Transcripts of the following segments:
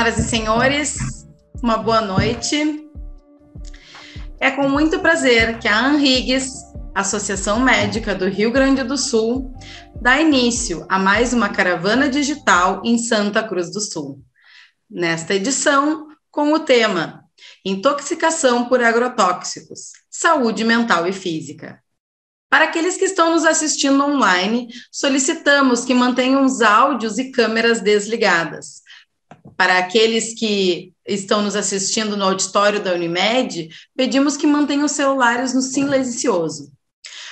Senhoras e senhores, uma boa noite. É com muito prazer que a ANRIGS, Associação Médica do Rio Grande do Sul, dá início a mais uma caravana digital em Santa Cruz do Sul. Nesta edição, com o tema Intoxicação por agrotóxicos, saúde mental e física. Para aqueles que estão nos assistindo online, solicitamos que mantenham os áudios e câmeras desligadas, para aqueles que estão nos assistindo no auditório da Unimed, pedimos que mantenham os celulares no silencioso.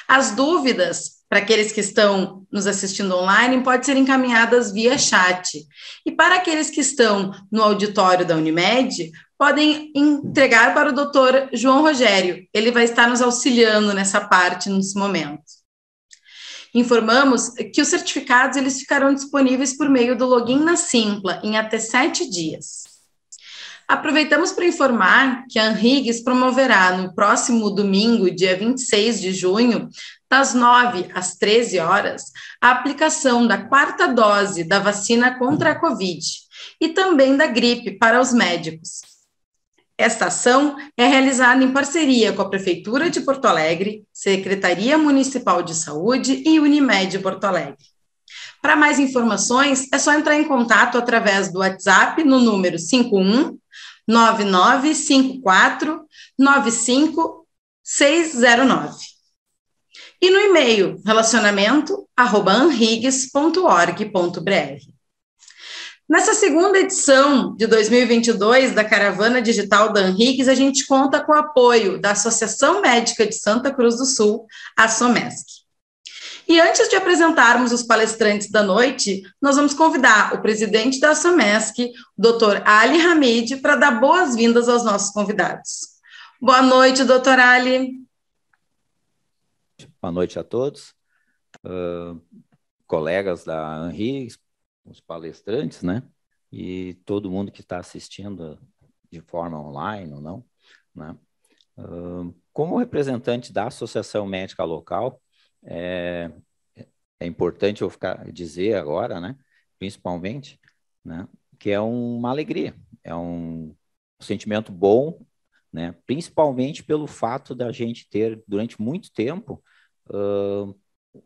As dúvidas para aqueles que estão nos assistindo online podem ser encaminhadas via chat. E para aqueles que estão no auditório da Unimed, podem entregar para o doutor João Rogério. Ele vai estar nos auxiliando nessa parte, nesse momento informamos que os certificados eles ficarão disponíveis por meio do login na Simpla em até sete dias. Aproveitamos para informar que a Anrigues promoverá no próximo domingo, dia 26 de junho, das 9 às 13 horas, a aplicação da quarta dose da vacina contra a Covid e também da gripe para os médicos. Esta ação é realizada em parceria com a Prefeitura de Porto Alegre, Secretaria Municipal de Saúde e Unimed Porto Alegre. Para mais informações, é só entrar em contato através do WhatsApp no número 51 9954 95609. E no e-mail relacionamento@anrigs.org.br. Nessa segunda edição de 2022 da Caravana Digital da Riggs, a gente conta com o apoio da Associação Médica de Santa Cruz do Sul, a SOMESC. E antes de apresentarmos os palestrantes da noite, nós vamos convidar o presidente da SOMESC, Dr. Ali Hamid, para dar boas-vindas aos nossos convidados. Boa noite, doutor Ali. Boa noite a todos, uh, colegas da ANRIGS, os palestrantes, né? E todo mundo que está assistindo de forma online ou não, né? como representante da associação médica local, é, é importante eu ficar, dizer agora, né? Principalmente, né? Que é uma alegria, é um sentimento bom, né? Principalmente pelo fato da gente ter durante muito tempo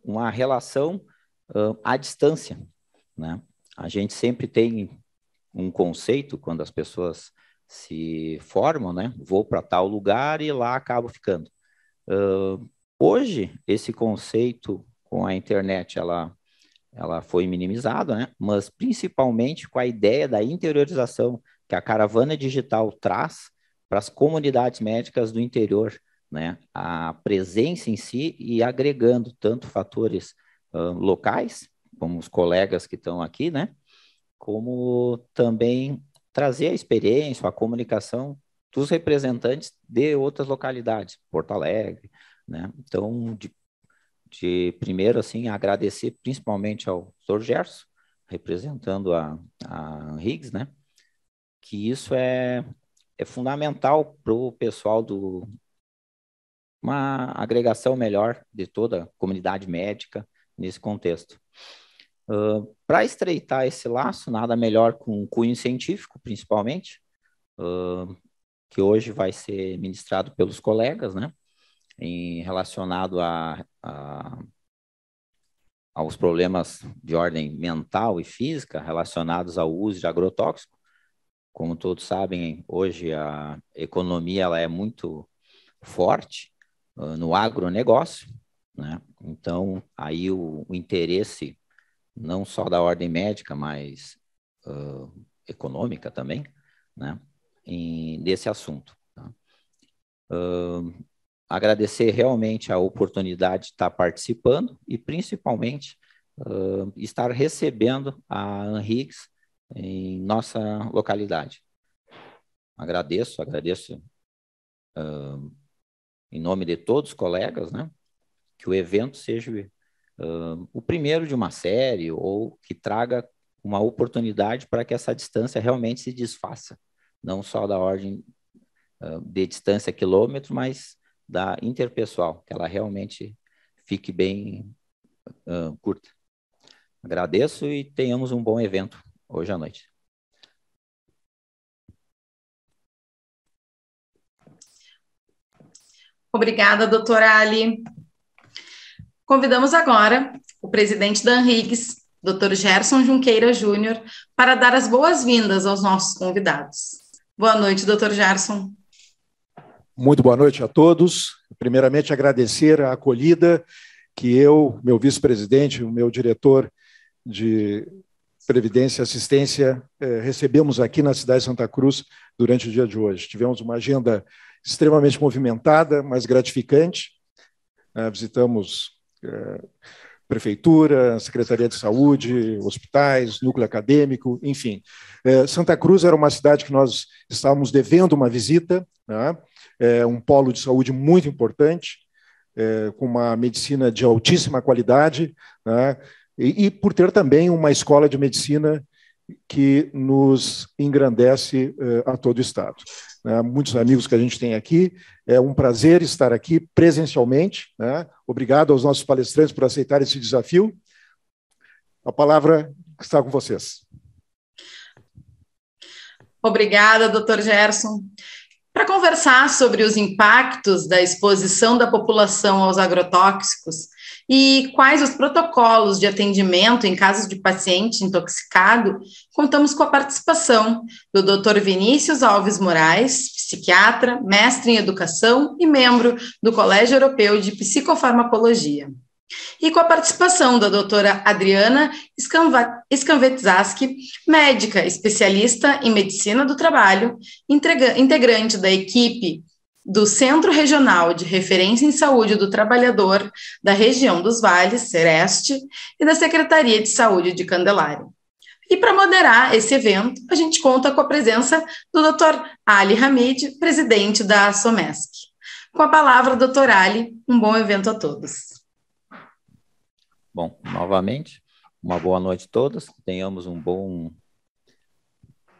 uma relação à distância, né? a gente sempre tem um conceito quando as pessoas se formam, né? Vou para tal lugar e lá acabo ficando. Uh, hoje, esse conceito com a internet, ela, ela foi minimizado, né? Mas principalmente com a ideia da interiorização que a caravana digital traz para as comunidades médicas do interior, né? A presença em si e agregando tanto fatores uh, locais como os colegas que estão aqui, né? Como também trazer a experiência, a comunicação dos representantes de outras localidades, Porto Alegre, né? Então, de, de primeiro, assim, agradecer principalmente ao Dr. Gerson, representando a, a Higgs, né? Que isso é, é fundamental para o pessoal do uma agregação melhor de toda a comunidade médica nesse contexto. Ah, para estreitar esse laço, nada melhor com um cunho científico, principalmente, uh, que hoje vai ser ministrado pelos colegas, né? Em relacionado a, a aos problemas de ordem mental e física relacionados ao uso de agrotóxico. Como todos sabem, hoje a economia ela é muito forte uh, no agronegócio, né? Então, aí o, o interesse não só da ordem médica, mas uh, econômica também, né, em, desse assunto. Tá? Uh, agradecer realmente a oportunidade de estar participando e, principalmente, uh, estar recebendo a Anrix em nossa localidade. Agradeço, agradeço em nome de todos os colegas, né, que o evento seja uh, o primeiro de uma série ou que traga uma oportunidade para que essa distância realmente se desfaça, não só da ordem uh, de distância quilômetro, mas da interpessoal, que ela realmente fique bem uh, curta. Agradeço e tenhamos um bom evento hoje à noite. Obrigada, doutora Ali. Convidamos agora o presidente da Anrigues, Dr. Gerson Junqueira Júnior, para dar as boas-vindas aos nossos convidados. Boa noite, Dr. Gerson. Muito boa noite a todos. Primeiramente, agradecer a acolhida que eu, meu vice-presidente, o meu diretor de Previdência e Assistência eh, recebemos aqui na cidade de Santa Cruz durante o dia de hoje. Tivemos uma agenda extremamente movimentada, mas gratificante. Eh, visitamos é, prefeitura, Secretaria de Saúde, hospitais, núcleo acadêmico, enfim. É, Santa Cruz era uma cidade que nós estávamos devendo uma visita, né? é um polo de saúde muito importante, é, com uma medicina de altíssima qualidade, né? e, e por ter também uma escola de medicina que nos engrandece é, a todo o Estado né, muitos amigos que a gente tem aqui. É um prazer estar aqui presencialmente. Né? Obrigado aos nossos palestrantes por aceitarem esse desafio. A palavra está com vocês. Obrigada, doutor Gerson. Para conversar sobre os impactos da exposição da população aos agrotóxicos, e quais os protocolos de atendimento em casos de paciente intoxicado, contamos com a participação do Dr. Vinícius Alves Moraes, psiquiatra, mestre em educação e membro do Colégio Europeu de Psicofarmacologia. E com a participação da doutora Adriana Scanvetzaski, médica especialista em medicina do trabalho, integrante da equipe do Centro Regional de Referência em Saúde do Trabalhador da Região dos Vales, Sereste, e da Secretaria de Saúde de Candelária. E para moderar esse evento, a gente conta com a presença do Dr. Ali Hamid, presidente da SOMESC. Com a palavra, Dr. Ali, um bom evento a todos. Bom, novamente, uma boa noite a todos, tenhamos um bom,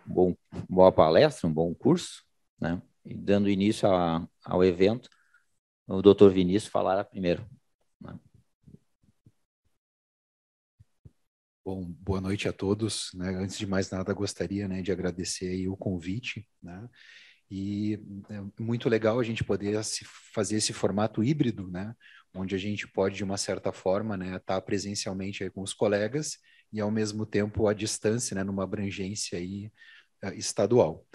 bom boa palestra, um bom curso, né? dando início a, ao evento, o Dr. Vinícius falará primeiro. Né? Bom, boa noite a todos. Né? Antes de mais nada, gostaria né, de agradecer o convite. Né? E é muito legal a gente poder se fazer esse formato híbrido, né? onde a gente pode, de uma certa forma, estar né, tá presencialmente com os colegas e, ao mesmo tempo, à distância, né, numa abrangência aí, é, estadual.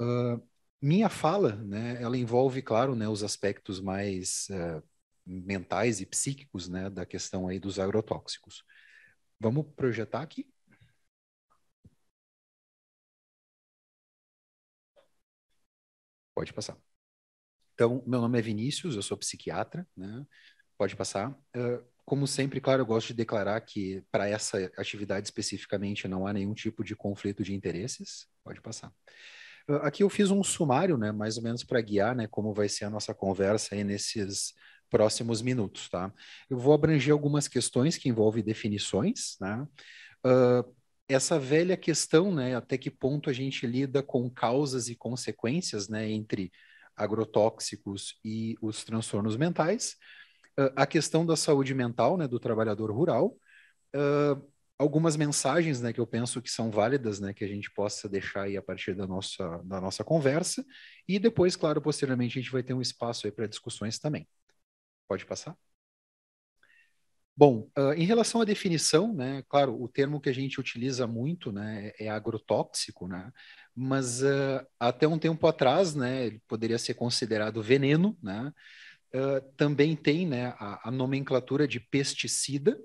Uh, minha fala, né, ela envolve, claro, né, os aspectos mais uh, mentais e psíquicos, né, da questão aí dos agrotóxicos. Vamos projetar aqui? Pode passar. Então, meu nome é Vinícius, eu sou psiquiatra, né? Pode passar. Uh, como sempre, claro, eu gosto de declarar que para essa atividade especificamente não há nenhum tipo de conflito de interesses. Pode passar. Ah, aqui eu fiz um sumário, né, mais ou menos para guiar, né, como vai ser a nossa conversa aí nesses próximos minutos, tá? Eu vou abranger algumas questões que envolvem definições, né? Uh, essa velha questão, né, até que ponto a gente lida com causas e consequências, né, entre agrotóxicos e os transtornos mentais, uh, a questão da saúde mental, né, do trabalhador rural, uh, algumas mensagens, né, que eu penso que são válidas, né, que a gente possa deixar aí a partir da nossa, da nossa conversa. E depois, claro, posteriormente a gente vai ter um espaço aí para discussões também. Pode passar? Bom, uh, em relação à definição, né, claro, o termo que a gente utiliza muito, né, é agrotóxico, né, mas uh, até um tempo atrás, né, ele poderia ser considerado veneno, né, uh, também tem, né, a, a nomenclatura de pesticida,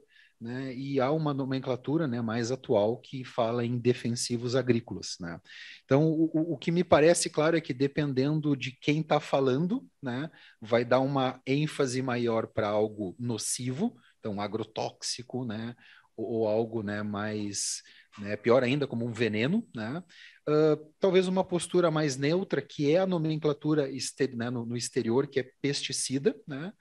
né, e há uma nomenclatura né, mais atual que fala em defensivos agrícolas. Né? Então, o, o, que me parece claro é que, dependendo de quem está falando, né, vai dar uma ênfase maior para algo nocivo, então agrotóxico, né, ou, ou algo né, mais né? pior ainda, como um veneno. Né? Uh, talvez uma postura mais neutra, que é a nomenclatura exter né? no, no, exterior, que é pesticida. Né?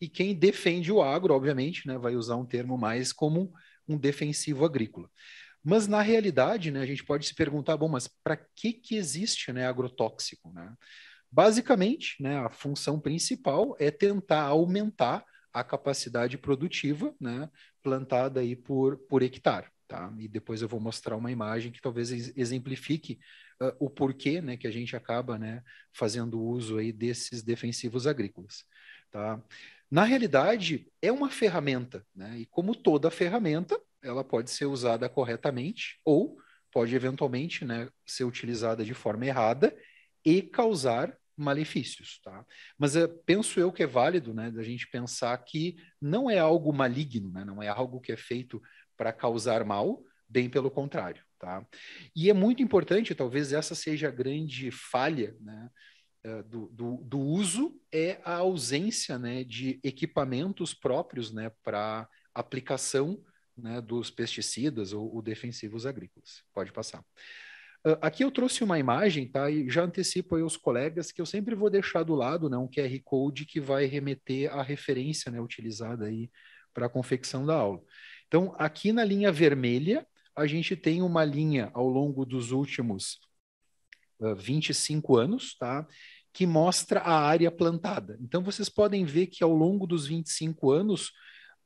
E quem defende o agro, obviamente, né? vai usar um termo mais como um defensivo agrícola. Mas na realidade, né, a gente pode se perguntar, bom, mas para que que existe, né, agrotóxico, né? Basicamente, né, a função principal é tentar aumentar a capacidade produtiva, né, plantada aí por, por hectare. Tá? E depois eu vou mostrar uma imagem que talvez exemplifique uh, o porquê né, que a gente acaba né, fazendo uso aí desses defensivos agrícolas. Tá? Na realidade, é uma ferramenta, né? e como toda ferramenta, ela pode ser usada corretamente ou pode eventualmente né, ser utilizada de forma errada e causar malefícios, tá? Mas eu, eh, penso eu que é válido, né, da gente pensar que não é algo maligno, né, não é algo que é feito para causar mal, bem pelo contrário. Tá? E é muito importante, talvez essa seja a grande falha né, eh, do, do, do, uso, é a ausência né, de equipamentos próprios né, para aplicação né, dos pesticidas ou, ou, defensivos agrícolas. Pode passar. Ah, aqui eu trouxe uma imagem, tá? E já antecipo aí os colegas que eu sempre vou deixar do lado, né, um QR Code que vai remeter à referência, né, utilizada aí para a confecção da aula. Então, aqui na linha vermelha, a gente tem uma linha ao longo dos últimos uh, 25 anos, tá? Que mostra a área plantada. Então, vocês podem ver que ao longo dos 25 anos,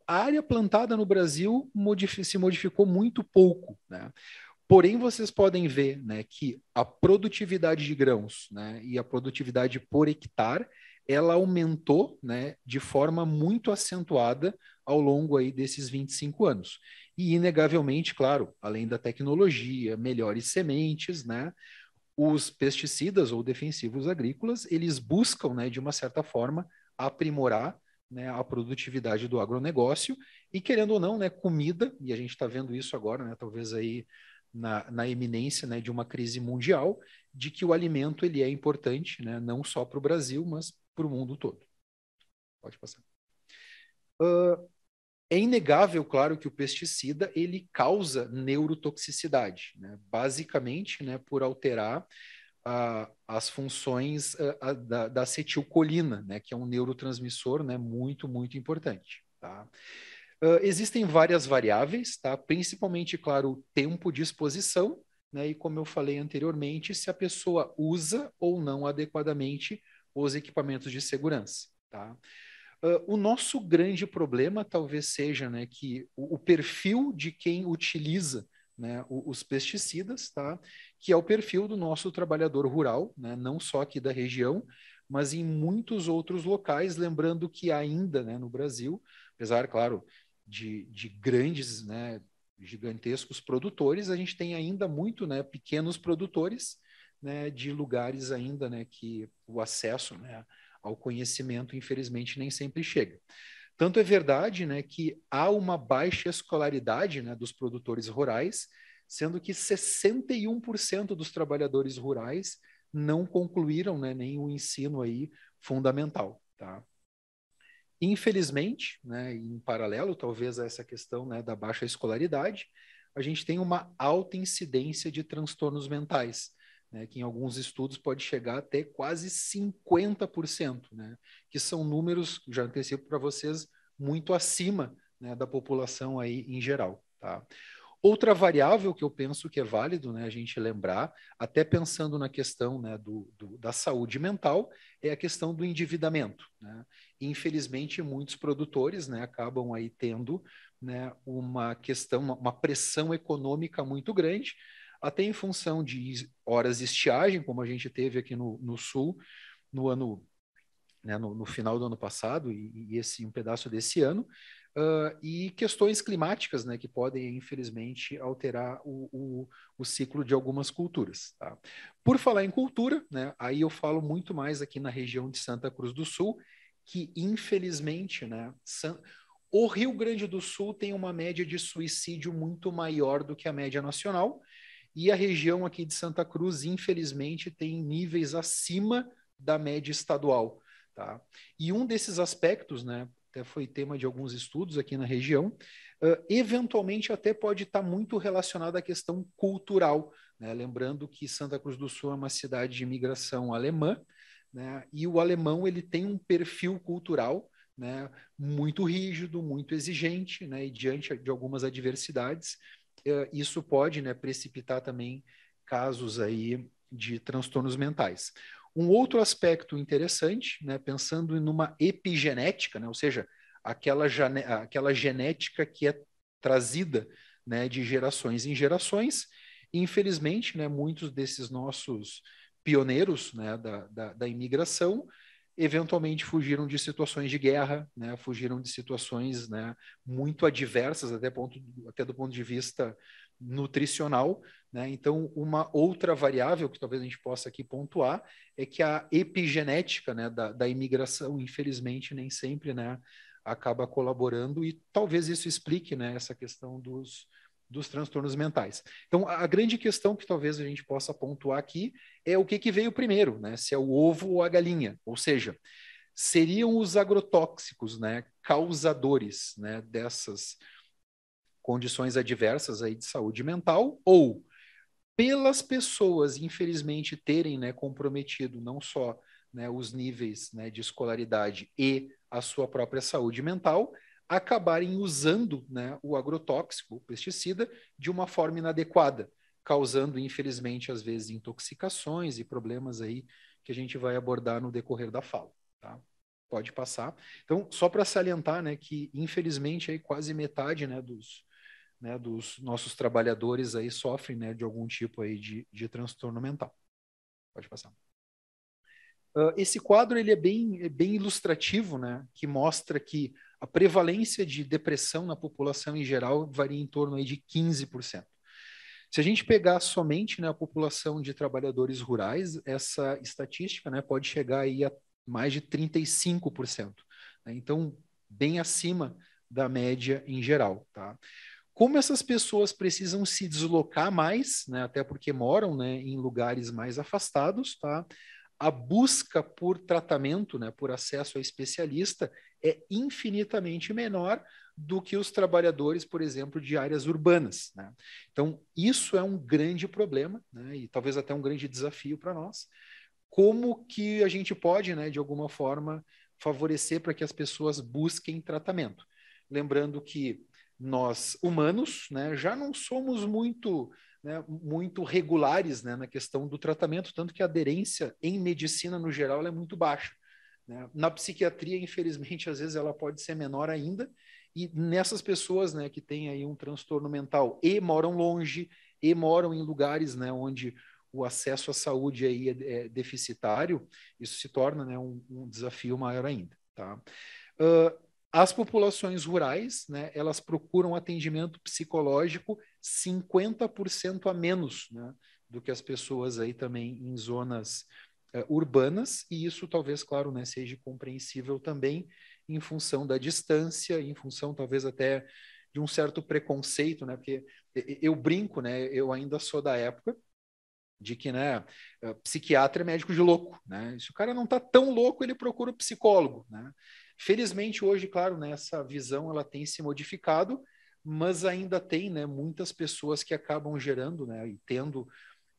a área plantada no Brasil modifi se modificou muito pouco, né? Porém, vocês podem ver né, que a produtividade de grãos né, e a produtividade por hectare ela aumentou né, de forma muito acentuada ao longo aí desses 25 anos. E, inegavelmente, claro, além da tecnologia, melhores sementes, né, os pesticidas ou defensivos agrícolas, eles buscam, né, de uma certa forma, aprimorar né, a produtividade do agronegócio e, querendo ou não, né, comida, e a gente está vendo isso agora, né, talvez aí na, na eminência né, de uma crise mundial, de que o alimento ele é importante, né, não só para o Brasil, mas para o mundo todo. Pode passar. Uh, é inegável, claro, que o pesticida ele causa neurotoxicidade, né? basicamente né, por alterar uh, as funções uh, da, da, acetilcolina, né, que é um neurotransmissor né, muito, muito importante. Tá? Uh, existem várias variáveis, tá? principalmente, claro, o tempo de exposição, né? e como eu falei anteriormente, se a pessoa usa ou não adequadamente os equipamentos de segurança. Tá? Uh, o nosso grande problema talvez seja né, que o, o perfil de quem utiliza né, os pesticidas, tá? que é o perfil do nosso trabalhador rural, né, não só aqui da região, mas em muitos outros locais, lembrando que ainda né, no Brasil, apesar, claro, de, de grandes, né, gigantescos produtores, a gente tem ainda muito né, pequenos produtores né, de lugares ainda né, que o acesso né, ao conhecimento, infelizmente, nem sempre chega. Tanto é verdade né, que há uma baixa escolaridade né, dos produtores rurais, sendo que 61% dos trabalhadores rurais não concluíram né, nem o ensino aí fundamental. Tá? Infelizmente, né, em paralelo, talvez, a essa questão né, da baixa escolaridade, a gente tem uma alta incidência de transtornos mentais, né, que em alguns estudos pode chegar até quase 50%, né, que são números, já antecipo para vocês, muito acima né, da população aí em geral. Tá? Outra variável que eu penso que é válido né, a gente lembrar, até pensando na questão né, do, do, da saúde mental, é a questão do endividamento. Né? Infelizmente, muitos produtores né, acabam aí tendo né, uma questão, uma pressão econômica muito grande, até em função de horas de estiagem, como a gente teve aqui no, no sul no ano né, no, no, final do ano passado e, e, esse um pedaço desse ano, uh, e questões climáticas né, que podem, infelizmente, alterar o, o, o ciclo de algumas culturas. Tá? Por falar em cultura, né, aí eu falo muito mais aqui na região de Santa Cruz do Sul, que infelizmente né, San... o Rio Grande do Sul tem uma média de suicídio muito maior do que a média nacional, e a região aqui de Santa Cruz, infelizmente, tem níveis acima da média estadual. Tá? E um desses aspectos, né, até foi tema de alguns estudos aqui na região, uh, eventualmente até pode estar tá muito relacionado à questão cultural. Né? Lembrando que Santa Cruz do Sul é uma cidade de imigração alemã, né? e o alemão ele tem um perfil cultural né? muito rígido, muito exigente, né? e diante de algumas adversidades, é, isso pode né, precipitar também casos aí de transtornos mentais. Um outro aspecto interessante, né, pensando em uma epigenética, né, ou seja, aquela, aquela genética que é trazida né, de gerações em gerações, infelizmente, né, muitos desses nossos pioneiros né, da, da, da imigração eventualmente fugiram de situações de guerra, né? fugiram de situações né, muito adversas, até, ponto, até do ponto de vista nutricional. Né? Então, uma outra variável que talvez a gente possa aqui pontuar é que a epigenética né, da, da imigração, infelizmente, nem sempre né, acaba colaborando, e talvez isso explique né, essa questão dos, dos transtornos mentais. Então, a grande questão que talvez a gente possa pontuar aqui é o que, que veio primeiro, né? Se é o ovo ou a galinha, ou seja, seriam os agrotóxicos, né, causadores, né, dessas condições adversas aí de saúde mental ou pelas pessoas, infelizmente, terem, né, comprometido não só né, os níveis né, de escolaridade e a sua própria saúde mental, acabarem usando né, o agrotóxico, o pesticida, de uma forma inadequada, causando, infelizmente, às vezes, intoxicações e problemas aí que a gente vai abordar no decorrer da fala. Tá? Pode passar. Então, só para salientar né, que, infelizmente, aí quase metade né, dos, né, dos nossos trabalhadores aí sofrem né, de algum tipo aí de, de transtorno mental. Pode passar. Uh, esse quadro ele é bem, é bem ilustrativo, né, que mostra que a prevalência de depressão na população em geral varia em torno aí de 15%. Se a gente pegar somente né, a população de trabalhadores rurais, essa estatística né, pode chegar aí a mais de 35%. Né? Então, bem acima da média em geral. Tá? Como essas pessoas precisam se deslocar mais, né, até porque moram né, em lugares mais afastados, tá? a busca por tratamento, né, por acesso a especialista, é infinitamente menor do que os trabalhadores, por exemplo, de áreas urbanas. Né? Então, isso é um grande problema né, e talvez até um grande desafio para nós. Como que a gente pode, né, de alguma forma, favorecer para que as pessoas busquem tratamento? Lembrando que nós, humanos, né, já não somos muito né, muito regulares né, na questão do tratamento, tanto que a aderência em medicina no geral é muito baixa. Né? Na psiquiatria, infelizmente, às vezes ela pode ser menor ainda, e nessas pessoas né, que têm aí um transtorno mental e moram longe, e moram em lugares né, onde o acesso à saúde aí é, é deficitário, isso se torna né, um, um desafio maior ainda. Tá? Uh, as populações rurais, né, elas procuram atendimento psicológico 50% a menos né, do que as pessoas aí também em zonas uh, urbanas, e isso talvez, claro, né, seja compreensível também em função da distância, em função talvez até de um certo preconceito, né, porque eu brinco, né, eu ainda sou da época de que, né, eh, psiquiatra é médico de louco, né, se o cara não está tão louco, ele procura o psicólogo, né, Felizmente hoje, claro, né, essa visão ela tem se modificado mas ainda tem né, muitas pessoas que acabam gerando né, e tendo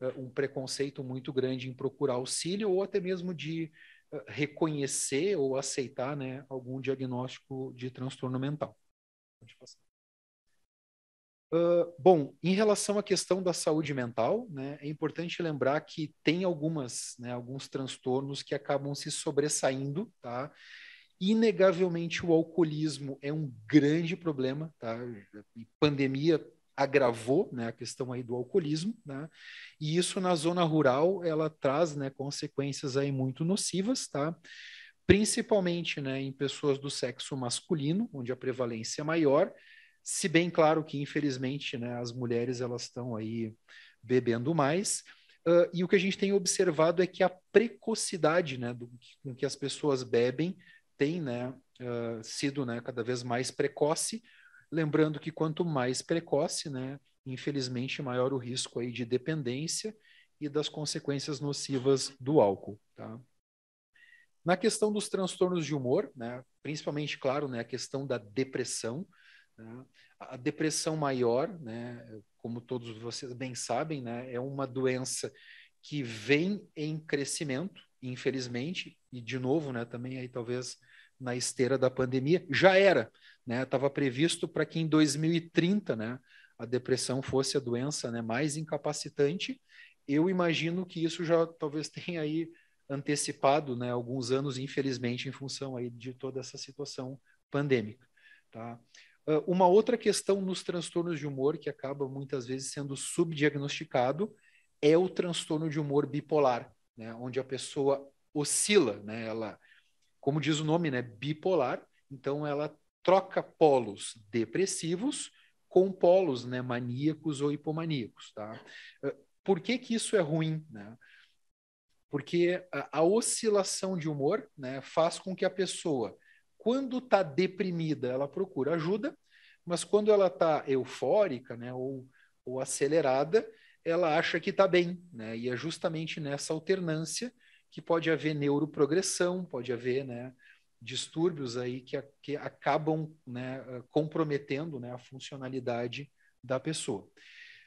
uh, um preconceito muito grande em procurar auxílio ou até mesmo de uh, reconhecer ou aceitar né, algum diagnóstico de transtorno mental. Uh, bom, em relação à questão da saúde mental, né, é importante lembrar que tem algumas, né, alguns transtornos que acabam se sobressaindo, tá? Inegavelmente, o alcoolismo é um grande problema, tá? A pandemia agravou né, a questão aí do alcoolismo, né? E isso na zona rural ela traz né, consequências aí muito nocivas, tá? Principalmente né, em pessoas do sexo masculino, onde a prevalência é maior, se bem claro que infelizmente né, as mulheres elas estão aí bebendo mais. Uh, e o que a gente tem observado é que a precocidade né, do, com que as pessoas bebem tem né, uh, sido né, cada vez mais precoce. Lembrando que quanto mais precoce, né, infelizmente, maior o risco aí de dependência e das consequências nocivas do álcool. Tá? Na questão dos transtornos de humor, né, principalmente, claro, né, a questão da depressão, né, a depressão maior, né, como todos vocês bem sabem, né, é uma doença que vem em crescimento, infelizmente, e de novo, né, também aí talvez na esteira da pandemia, já era, né? Estava previsto para que em 2030, né, a depressão fosse a doença, né, mais incapacitante. Eu imagino que isso já talvez tenha aí antecipado, né, alguns anos, infelizmente, em função aí de toda essa situação pandêmica, tá? Ah, uma outra questão nos transtornos de humor que acaba muitas vezes sendo subdiagnosticado é o transtorno de humor bipolar, né, onde a pessoa oscila, né, ela, como diz o nome, né, bipolar, então ela troca polos depressivos com polos né, maníacos ou hipomaníacos. Tá? Eh, por que, que isso é ruim? Né? Porque a, a oscilação de humor né, faz com que a pessoa, quando está deprimida, ela procura ajuda, mas quando ela está eufórica né, ou, ou acelerada, ela acha que está bem, né? E é justamente nessa alternância que pode haver neuroprogressão, pode haver, né, distúrbios aí que, que acabam, né, comprometendo, né, a funcionalidade da pessoa.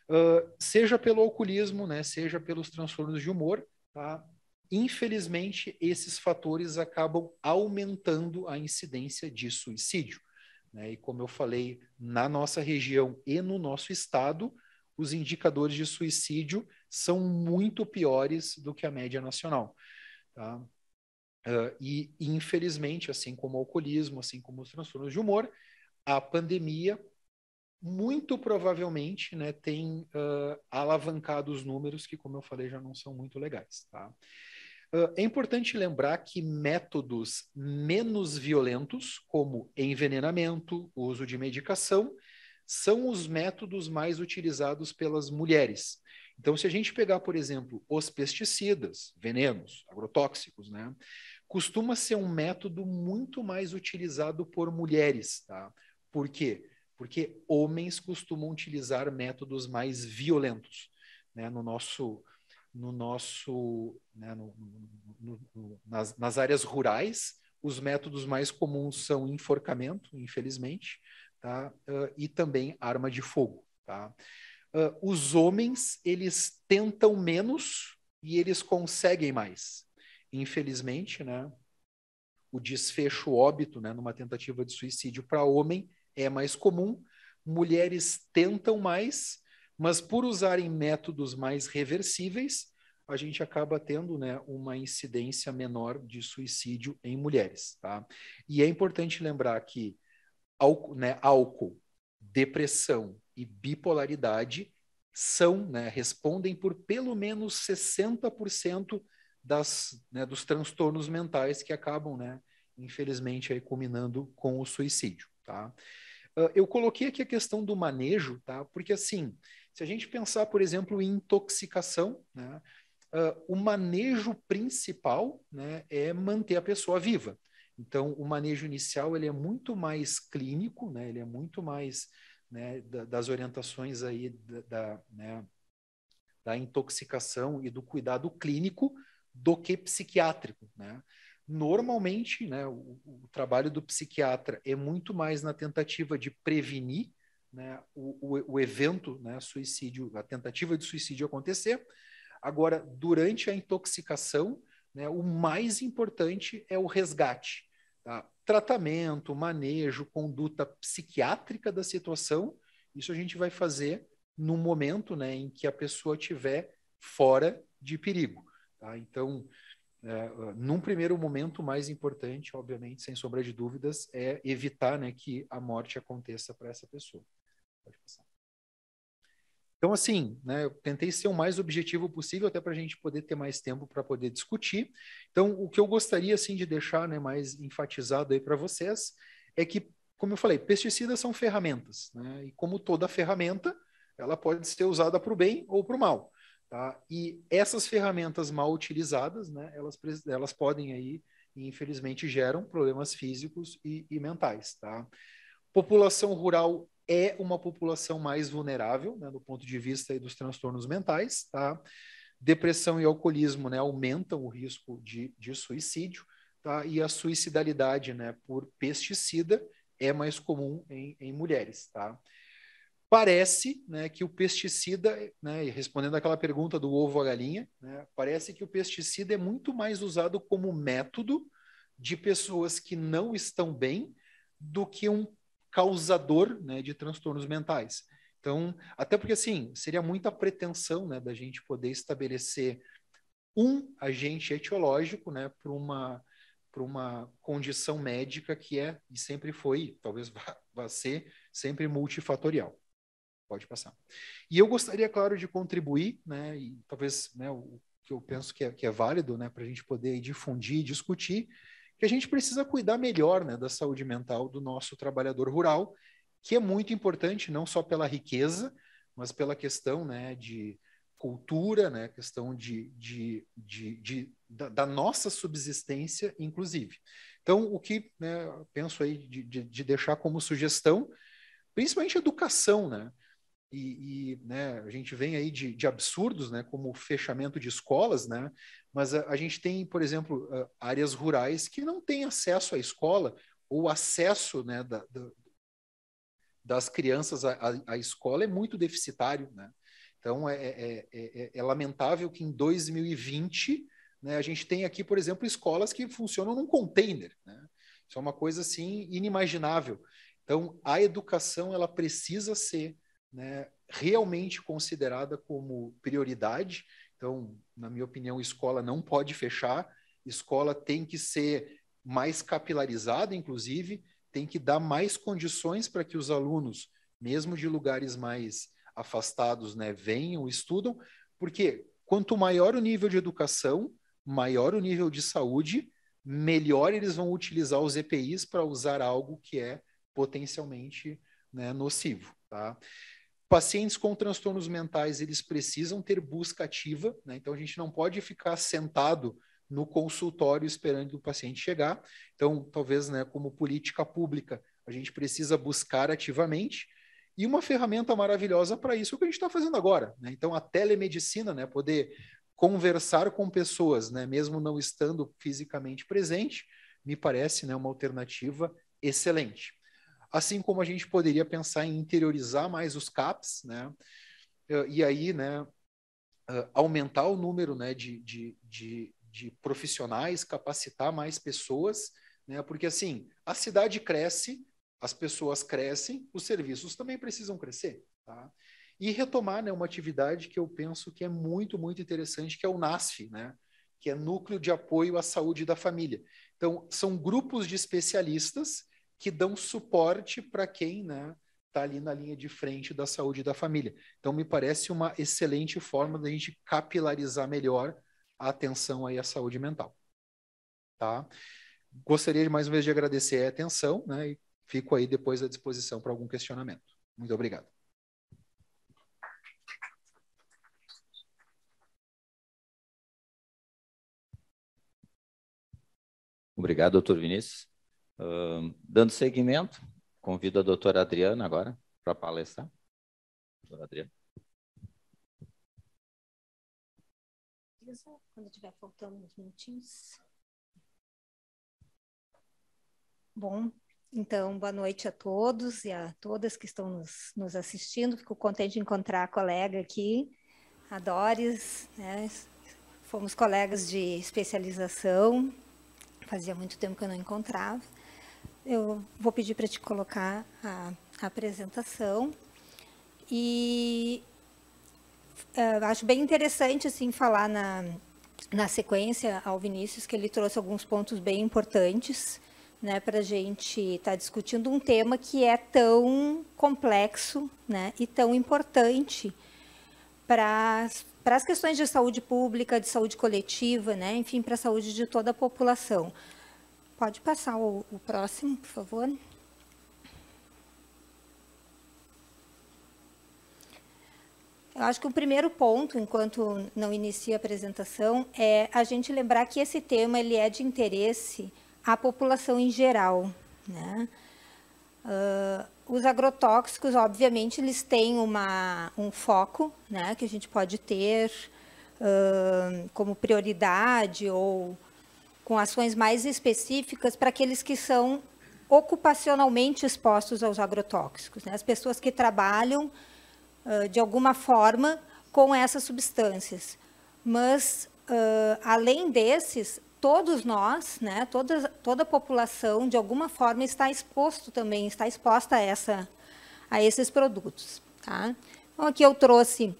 Uh, seja pelo alcoolismo, né, seja pelos transtornos de humor, tá? Infelizmente, esses fatores acabam aumentando a incidência de suicídio. Né? E como eu falei, na nossa região e no nosso estado, os indicadores de suicídio são muito piores do que a média nacional. Tá? Uh, e, infelizmente, assim como o alcoolismo, assim como os transtornos de humor, a pandemia muito provavelmente né, tem uh, alavancado os números que, como eu falei, já não são muito legais. Tá? Uh, é importante lembrar que métodos menos violentos, como envenenamento, uso de medicação, são os métodos mais utilizados pelas mulheres. Então, se a gente pegar, por exemplo, os pesticidas, venenos, agrotóxicos, né, costuma ser um método muito mais utilizado por mulheres, tá? Por quê? Porque homens costumam utilizar métodos mais violentos, né, no nosso no nosso né, no, no, no, nas, nas áreas rurais os métodos mais comuns são enforcamento infelizmente tá? Uh, e também arma de fogo. Tá? Uh, os homens eles tentam menos e eles conseguem mais. Infelizmente, né, o desfecho óbito né, numa tentativa de suicídio para homem é mais comum. Mulheres tentam mais, mas por usarem métodos mais reversíveis, a gente acaba tendo né, uma incidência menor de suicídio em mulheres. Tá? E é importante lembrar que álcool, né, álcool depressão e bipolaridade são, né, respondem por pelo menos 60% das, né, dos transtornos mentais que acabam, né, infelizmente, aí culminando com o suicídio. Tá? Ah, eu coloquei aqui a questão do manejo, tá? porque assim, se a gente pensar, por exemplo, em intoxicação, né, uh, o manejo principal né, é manter a pessoa viva. Então, o manejo inicial ele é muito mais clínico, né? ele é muito mais né, da, das orientações aí da, da, né, da intoxicação e do cuidado clínico do que psiquiátrico. Né? Normalmente, né, o, o trabalho do psiquiatra é muito mais na tentativa de prevenir né, o, o, o, evento, né, suicídio, a tentativa de suicídio acontecer. Agora, durante a intoxicação, né, o mais importante é o resgate, Tá? Tratamento, manejo, conduta psiquiátrica da situação, isso a gente vai fazer no momento né, em que a pessoa estiver fora de perigo. Tá? Então, é, num primeiro momento, o mais importante, obviamente, sem sombra de dúvidas, é evitar né, que a morte aconteça para essa pessoa. Pode passar. Então, assim, né, eu tentei ser o mais objetivo possível, até para a gente poder ter mais tempo para poder discutir. Então, o que eu gostaria assim, de deixar né, mais enfatizado aí para vocês é que, como eu falei, pesticidas são ferramentas, né? e como toda ferramenta, ela pode ser usada para o bem ou para o mal. Tá? E essas ferramentas mal utilizadas, né, elas, elas podem aí, infelizmente, geram problemas físicos e, e mentais. Tá? População rural é uma população mais vulnerável, né, do ponto de vista dos transtornos mentais. Tá? Depressão e alcoolismo né, aumentam o risco de, de suicídio, tá? e a suicidalidade né, por pesticida é mais comum em, em mulheres. Tá? Parece né, que o pesticida, né, respondendo àquela pergunta do ovo à galinha, né, parece que o pesticida é muito mais usado como método de pessoas que não estão bem do que um causador né, de transtornos mentais. Então, até porque assim, seria muita pretensão né, da gente poder estabelecer um agente etiológico né, para uma uma condição médica que é e sempre foi, talvez vá, vá ser sempre multifatorial. Pode passar. E eu gostaria, claro, de contribuir, né, e talvez né, o que eu penso que é, que é válido né, para a gente poder difundir e discutir, que a gente precisa cuidar melhor né, da saúde mental do nosso trabalhador rural, que é muito importante, não só pela riqueza, mas pela questão né, de cultura, né, questão de, de, de, de da, da, nossa subsistência, inclusive. Então, o que né, penso aí de, de, de deixar como sugestão, principalmente educação, né? e, e né, a gente vem aí de, de, absurdos, né, como o fechamento de escolas, né, mas a, a, gente tem, por exemplo, áreas rurais que não têm acesso à escola ou acesso né, da, da, das crianças à, à, escola é muito deficitário. Né? Então, é, é, é, é lamentável que em 2020 né, a gente tem aqui, por exemplo, escolas que funcionam num container. Né? Isso é uma coisa assim inimaginável. Então, a educação ela precisa ser né, realmente considerada como prioridade. Então, na minha opinião, escola não pode fechar, escola tem que ser mais capilarizada, inclusive, tem que dar mais condições para que os alunos, mesmo de lugares mais afastados, né, venham, estudam, porque quanto maior o nível de educação, maior o nível de saúde, melhor eles vão utilizar os EPIs para usar algo que é potencialmente né, nocivo. Tá? Pacientes com transtornos mentais, eles precisam ter busca ativa, né? então a gente não pode ficar sentado no consultório esperando o paciente chegar. Então, talvez, né, como política pública, a gente precisa buscar ativamente. E uma ferramenta maravilhosa para isso é o que a gente está fazendo agora. Né? Então, a telemedicina, né, poder conversar com pessoas, né, mesmo não estando fisicamente presente, me parece né, uma alternativa excelente assim como a gente poderia pensar em interiorizar mais os CAPs, né? Eh, e aí, né, eh, aumentar o número né, de, de, de, de profissionais, capacitar mais pessoas, né? Porque assim, a cidade cresce, as pessoas crescem, os serviços também precisam crescer, tá? E retomar né, uma atividade que eu penso que é muito, muito interessante, que é o NASF, né? que é Núcleo de Apoio à Saúde da Família. Então, são grupos de especialistas que dão suporte para quem né, está ali na linha de frente da saúde da família. Então, me parece uma excelente forma da gente capilarizar melhor a atenção aí à saúde mental. Tá? Gostaria mais uma vez de agradecer a atenção né, e fico aí depois à disposição para algum questionamento. Muito obrigado. Obrigado, doutor Vinícius dando seguimento, convido a doutora Adriana agora para palestrar. Doutora Adriana. Quando tiver faltando uns minutinhos. Bom, então, boa noite a todos e a todas que estão nos, nos assistindo. Fico contente de encontrar a colega aqui, a Doris. Né? Fomos colegas de especialização, fazia muito tempo que eu não encontrava eu vou pedir para te colocar a, a apresentação. E uh, acho bem interessante assim falar na, na sequência ao Vinícius que ele trouxe alguns pontos bem importantes né, para a gente estar tá discutindo um tema que é tão complexo né, e tão importante para as questões de saúde pública, de saúde coletiva, né, enfim, para a saúde de toda a população. Pode passar o, o próximo, por favor. Eu acho que o primeiro ponto, enquanto não inicia a apresentação, é a gente lembrar que esse tema ele é de interesse à população em geral. Né? Uh, os agrotóxicos, obviamente, eles têm uma, um foco né, que a gente pode ter uh, como prioridade ou com ações mais específicas para aqueles que são ocupacionalmente expostos aos agrotóxicos, né? as pessoas que trabalham uh, de alguma forma com essas substâncias. Mas, uh, além desses, todos nós, né, toda, toda a população, de alguma forma, está exposto também, está exposta a, essa, a esses produtos. Tá? Então, aqui eu trouxe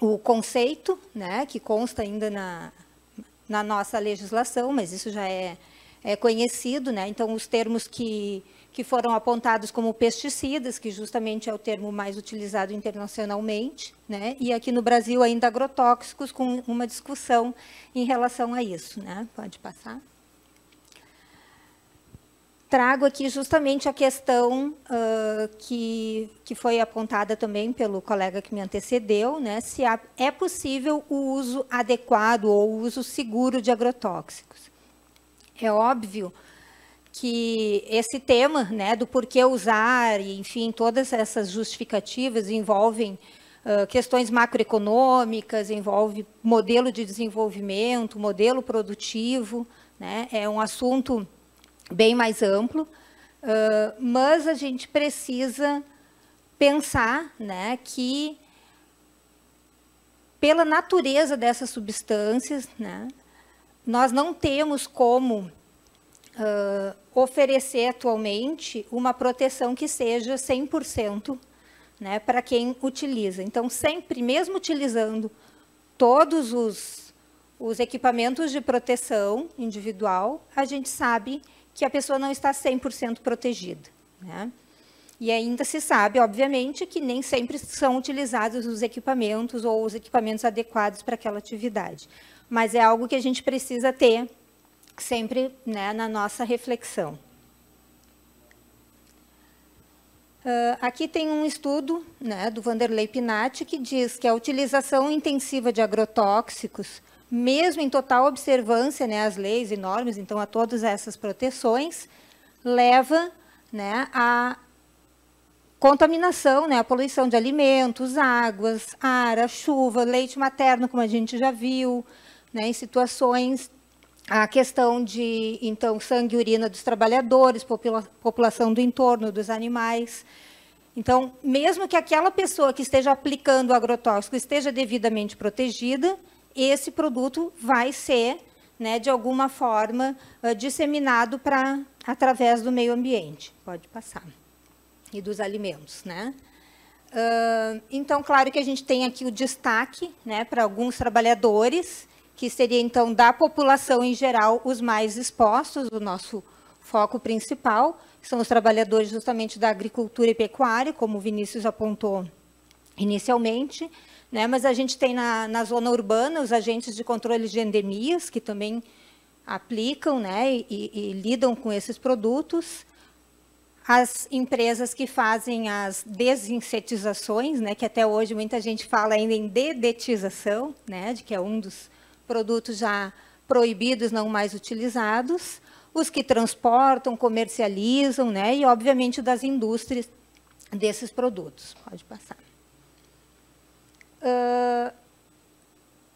o conceito, né, que consta ainda na, na nossa legislação, mas isso já é, é conhecido, né? Então, os termos que, que foram apontados como pesticidas, que justamente é o termo mais utilizado internacionalmente, né? E aqui no Brasil ainda agrotóxicos com uma discussão em relação a isso, né? Pode passar trago aqui justamente a questão uh, que, que foi apontada também pelo colega que me antecedeu, né, se há, é possível o uso adequado ou o uso seguro de agrotóxicos. É óbvio que esse tema né, do porquê usar, e, enfim, todas essas justificativas envolvem uh, questões macroeconômicas, envolve modelo de desenvolvimento, modelo produtivo, né, é um assunto bem mais amplo, uh, mas a gente precisa pensar né, que, pela natureza dessas substâncias, né, nós não temos como uh, oferecer atualmente uma proteção que seja 100% né, para quem utiliza. Então, sempre, mesmo utilizando todos os, os equipamentos de proteção individual, a gente sabe que que a pessoa não está 100% protegida. Né? E ainda se sabe, obviamente, que nem sempre são utilizados os equipamentos ou os equipamentos adequados para aquela atividade. Mas é algo que a gente precisa ter sempre né, na nossa reflexão. Uh, aqui tem um estudo né, do Vanderlei Pinatti que diz que a utilização intensiva de agrotóxicos mesmo em total observância né, às leis e normas, então a todas essas proteções, leva né, a contaminação, né, a poluição de alimentos, águas, ar, chuva, leite materno, como a gente já viu, né, em situações a questão de então sangue e urina dos trabalhadores, popula população do entorno dos animais. Então, mesmo que aquela pessoa que esteja aplicando o agrotóxico esteja devidamente protegida, esse produto vai ser, né, de alguma forma, uh, disseminado para através do meio ambiente. Pode passar. E dos alimentos, né? Uh, então, claro que a gente tem aqui o destaque né, para alguns trabalhadores, que seria então da população em geral os mais expostos, o nosso foco principal, são os trabalhadores justamente da agricultura e pecuária, como o Vinícius apontou inicialmente, né? Mas a gente tem na, na zona urbana os agentes de controle de endemias, que também aplicam né, e, e, lidam com esses produtos. As empresas que fazem as desinsetizações, né, que até hoje muita gente fala ainda em dedetização, né, de que é um dos produtos já proibidos, não mais utilizados. Os que transportam, comercializam, né, e obviamente das indústrias desses produtos. Pode passar. Ah,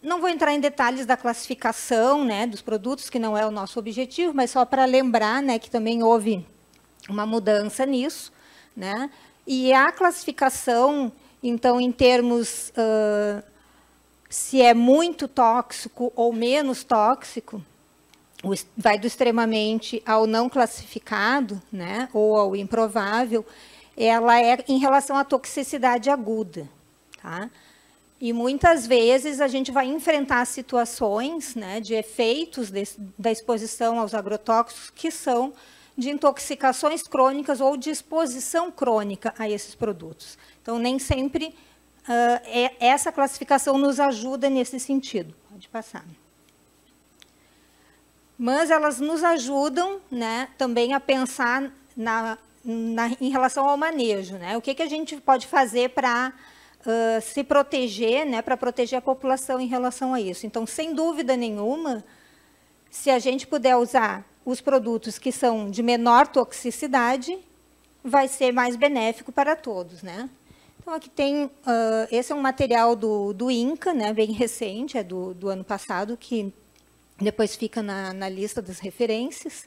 não vou entrar em detalhes da classificação né, dos produtos, que não é o nosso objetivo, mas só para lembrar né, que também houve uma mudança nisso. Né? E a classificação, então, em termos uh, se é muito tóxico ou menos tóxico, vai do extremamente ao não classificado, né, ou ao improvável, ela é em relação à toxicidade aguda. Tá? E muitas vezes a gente vai enfrentar situações né, de efeitos de, da exposição aos agrotóxicos que são de intoxicações crônicas ou de exposição crônica a esses produtos. Então, nem sempre uh, é, essa classificação nos ajuda nesse sentido. Pode passar. Mas elas nos ajudam né, também a pensar na, na, em relação ao manejo. Né? O que, que a gente pode fazer para uh, se proteger, né, para proteger a população em relação a isso. Então, sem dúvida nenhuma, se a gente puder usar os produtos que são de menor toxicidade, vai ser mais benéfico para todos, né? Então, aqui tem, uh, esse é um material do, do INCA, né, bem recente, é do, do ano passado, que depois fica na, na lista das referências.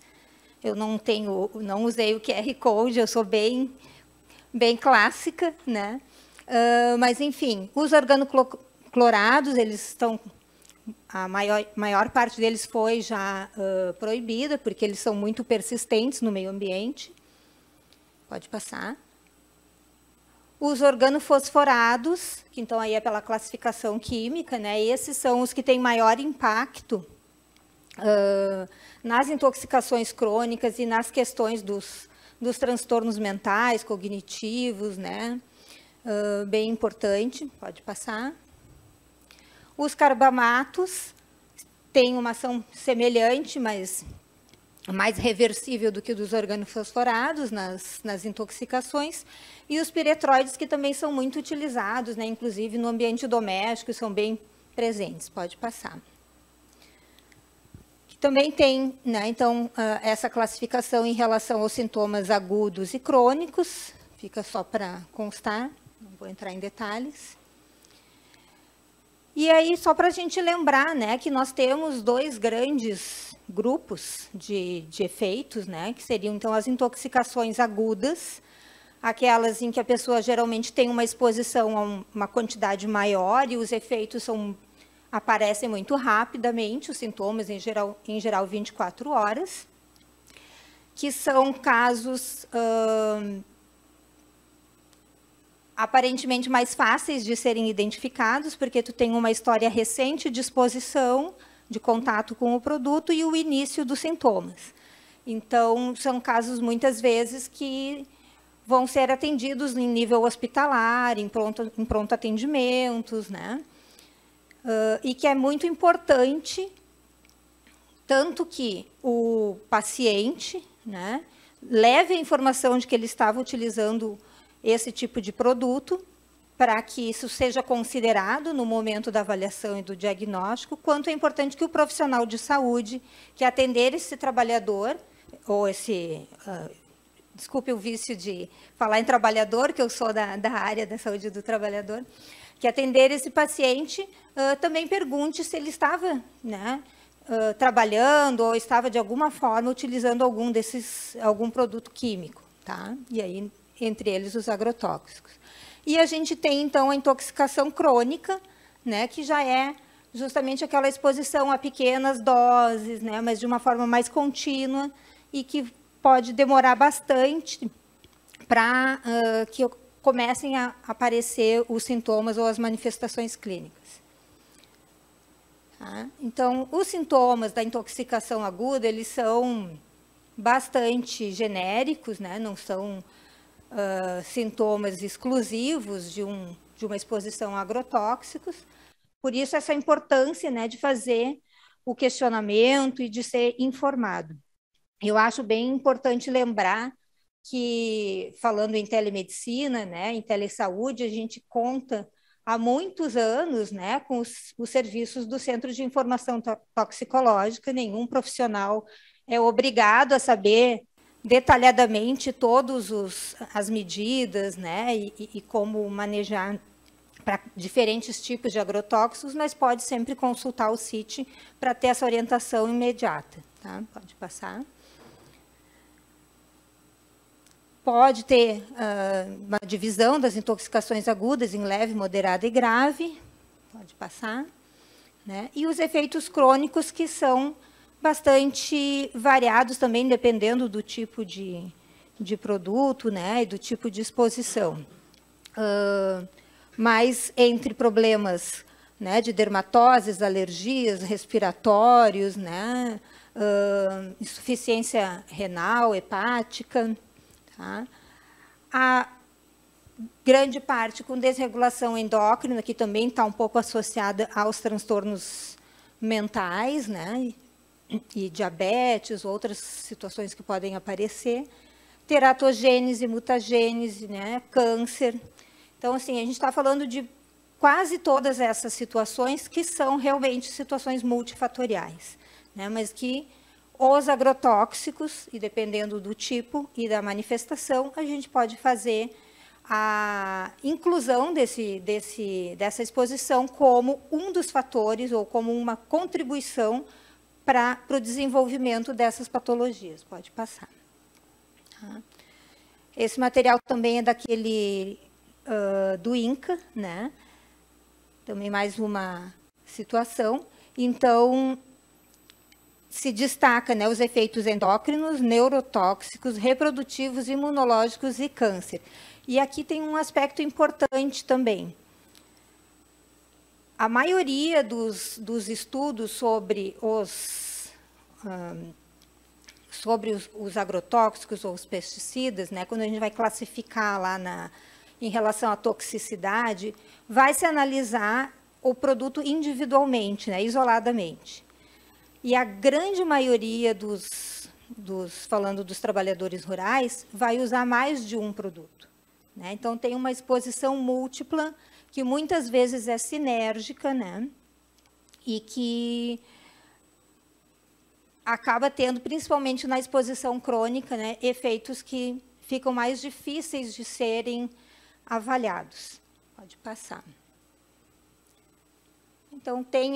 Eu não tenho, não usei o QR Code, eu sou bem, bem clássica, né? Ah, mas, enfim, os organoclorados, eles estão a maior, maior parte deles foi já uh, proibida, porque eles são muito persistentes no meio ambiente. Pode passar. Os organofosforados, que então aí é pela classificação química, né? Esses são os que têm maior impacto uh, nas intoxicações crônicas e nas questões dos, dos transtornos mentais, cognitivos, né? bem importante, pode passar. Os carbamatos têm uma ação semelhante, mas mais reversível do que dos organofosforados nas, nas intoxicações, e os piretroides, que também são muito utilizados, né, inclusive no ambiente doméstico, são bem presentes. Pode passar. Também tem, né, então, essa classificação em relação aos sintomas agudos e crônicos, fica só para constar vou entrar em detalhes. E aí, só para a gente lembrar, né, que nós temos dois grandes grupos de, de efeitos, né, que seriam, então, as intoxicações agudas, aquelas em que a pessoa geralmente tem uma exposição a uma quantidade maior e os efeitos são, aparecem muito rapidamente, os sintomas, em geral, em geral 24 horas, que são casos... Hum, aparentemente mais fáceis de serem identificados, porque tu tem uma história recente de exposição, de contato com o produto e o início dos sintomas. Então, são casos muitas vezes que vão ser atendidos em nível hospitalar, em pronto, em pronto atendimentos, né? Uh, e que é muito importante, tanto que o paciente né, leve a informação de que ele estava utilizando esse tipo de produto para que isso seja considerado no momento da avaliação e do diagnóstico, quanto é importante que o profissional de saúde que atender esse trabalhador, ou esse, uh, desculpe o vício de falar em trabalhador, que eu sou da, da área da saúde do trabalhador, que atender esse paciente uh, também pergunte se ele estava né, uh, trabalhando ou estava de alguma forma utilizando algum desses algum produto químico, tá? E aí entre eles os agrotóxicos. E a gente tem, então, a intoxicação crônica, né, que já é justamente aquela exposição a pequenas doses, né, mas de uma forma mais contínua e que pode demorar bastante para uh, que comecem a aparecer os sintomas ou as manifestações clínicas. Tá? Então, os sintomas da intoxicação aguda, eles são bastante genéricos, né? não são uh, sintomas exclusivos de, um, de uma exposição a agrotóxicos. Por isso, essa importância né, de fazer o questionamento e de ser informado. Eu acho bem importante lembrar que, falando em telemedicina, né, em telesaúde, a gente conta há muitos anos né, com os, os serviços do Centro de Informação Toxicológica, nenhum profissional é obrigado a saber detalhadamente todas as medidas né, e, e como manejar para diferentes tipos de agrotóxicos, mas pode sempre consultar o CIT para ter essa orientação imediata. Tá? Pode passar. Pode ter uh, uma divisão das intoxicações agudas em leve, moderada e grave. Pode passar. Né? E os efeitos crônicos que são bastante variados também, dependendo do tipo de, de produto né, e do tipo de exposição. Uh, mas entre problemas né, de dermatoses, alergias, respiratórios, né, uh, insuficiência renal, hepática, tá? a grande parte com desregulação endócrina, que também está um pouco associada aos transtornos mentais, né, e diabetes, outras situações que podem aparecer, teratogênese, mutagênese, né, câncer. Então, assim, a gente está falando de quase todas essas situações que são realmente situações multifatoriais, né, mas que os agrotóxicos, e dependendo do tipo e da manifestação, a gente pode fazer a inclusão desse, desse, dessa exposição como um dos fatores ou como uma contribuição para o desenvolvimento dessas patologias. Pode passar. Tá? Esse material também é daquele uh, do INCA, né? Também mais uma situação. Então, se destaca né, os efeitos endócrinos, neurotóxicos, reprodutivos, imunológicos e câncer. E aqui tem um aspecto importante também, a maioria dos, dos estudos sobre os, um, sobre os, os, agrotóxicos ou os pesticidas, né, quando a gente vai classificar lá na, em relação à toxicidade, vai se analisar o produto individualmente, né, isoladamente. E a grande maioria dos, dos, falando dos trabalhadores rurais, vai usar mais de um produto. Né? Então, tem uma exposição múltipla que muitas vezes é sinérgica, né? E que acaba tendo, principalmente na exposição crônica, né, efeitos que ficam mais difíceis de serem avaliados. Pode passar. Então, tem,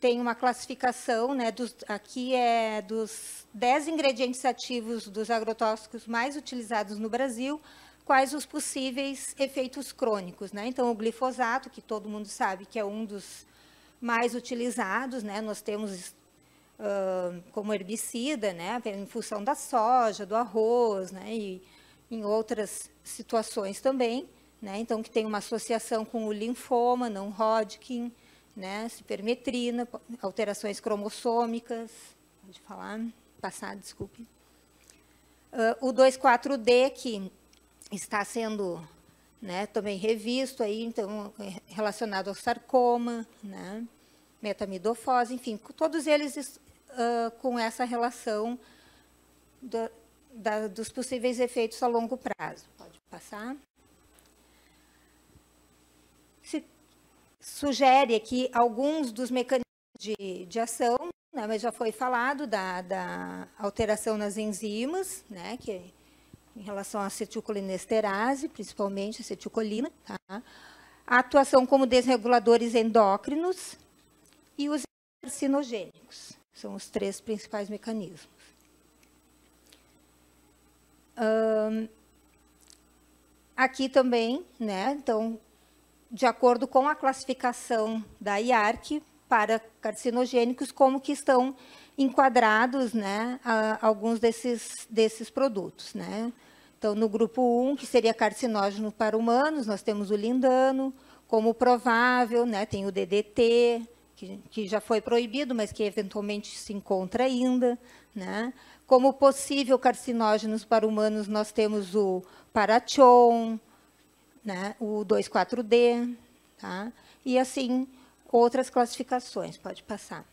tem uma classificação, né, dos, aqui é dos 10 ingredientes ativos dos agrotóxicos mais utilizados no Brasil, quais os possíveis efeitos crônicos. Né? Então, o glifosato, que todo mundo sabe que é um dos mais utilizados, né? nós temos uh, como herbicida, né? em função da soja, do arroz, né? e em outras situações também. Né? Então, que tem uma associação com o linfoma, não Hodgkin, né? cipermetrina, alterações cromossômicas. Pode falar? Passar, desculpe. Uh, o 2,4-D, que está sendo né, também revisto aí, então, é, relacionado ao sarcoma, né, metamidofose, enfim, todos eles uh, com essa relação do, da, dos possíveis efeitos a longo prazo. Pode passar. Se sugere aqui alguns dos mecanismos de, de ação, né, mas já foi falado da, da alteração nas enzimas, né, que em relação à acetilcolinesterase, principalmente a acetilcolina, tá? a atuação como desreguladores endócrinos e os carcinogênicos. São os três principais mecanismos. Hum, aqui também, né, então, de acordo com a classificação da IARC para carcinogênicos, como que estão enquadrados né, alguns desses, desses produtos. Né? Então, no grupo 1, que seria carcinógeno para humanos, nós temos o lindano como provável, né, tem o DDT, que, que já foi proibido, mas que eventualmente se encontra ainda. Né? Como possível carcinógenos para humanos, nós temos o parachon, né, o 24D, tá? e assim outras classificações. Pode passar.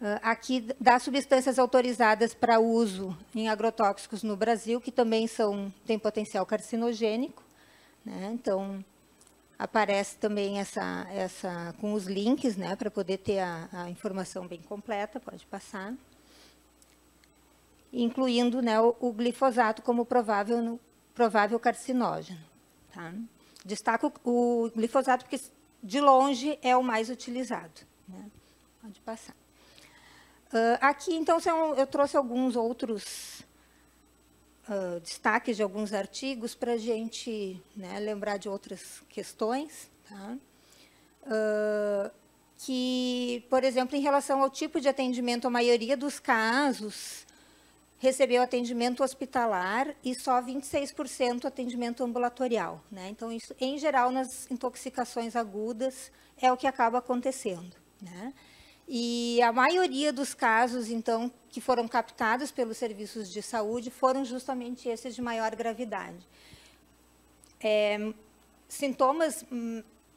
Ah, aqui das substâncias autorizadas para uso em agrotóxicos no Brasil, que também são, têm potencial carcinogênico. Né? Então, aparece também essa, essa com os links, né, para poder ter a, a, informação bem completa, pode passar. Incluindo né, o, o glifosato como provável, no, provável carcinógeno. Tá? Destaco o glifosato porque, de longe, é o mais utilizado. Né? Pode passar. Uh, aqui, então, são, eu trouxe alguns outros uh, destaques de alguns artigos para a gente né, lembrar de outras questões. Tá? Uh, que, por exemplo, em relação ao tipo de atendimento, a maioria dos casos recebeu atendimento hospitalar e só 26% atendimento ambulatorial. Né? Então, isso, em geral, nas intoxicações agudas, é o que acaba acontecendo. Né? E a maioria dos casos, então, que foram captados pelos serviços de saúde foram justamente esses de maior gravidade. É, sintomas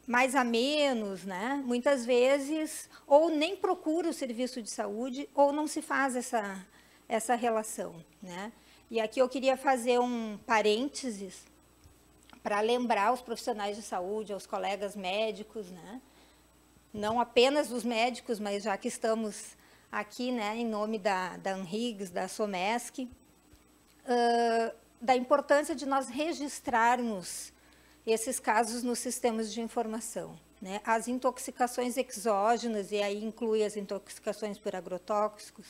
mais amenos, né? Muitas vezes, ou nem procura o serviço de saúde, ou não se faz essa, essa relação, né? E aqui eu queria fazer um parênteses para lembrar os profissionais de saúde, aos colegas médicos, né? não apenas dos médicos, mas já que estamos aqui, né, em nome da, da ANRIGS, da SOMESC, uh, da importância de nós registrarmos esses casos nos sistemas de informação. Né? As intoxicações exógenas, e aí inclui as intoxicações por agrotóxicos,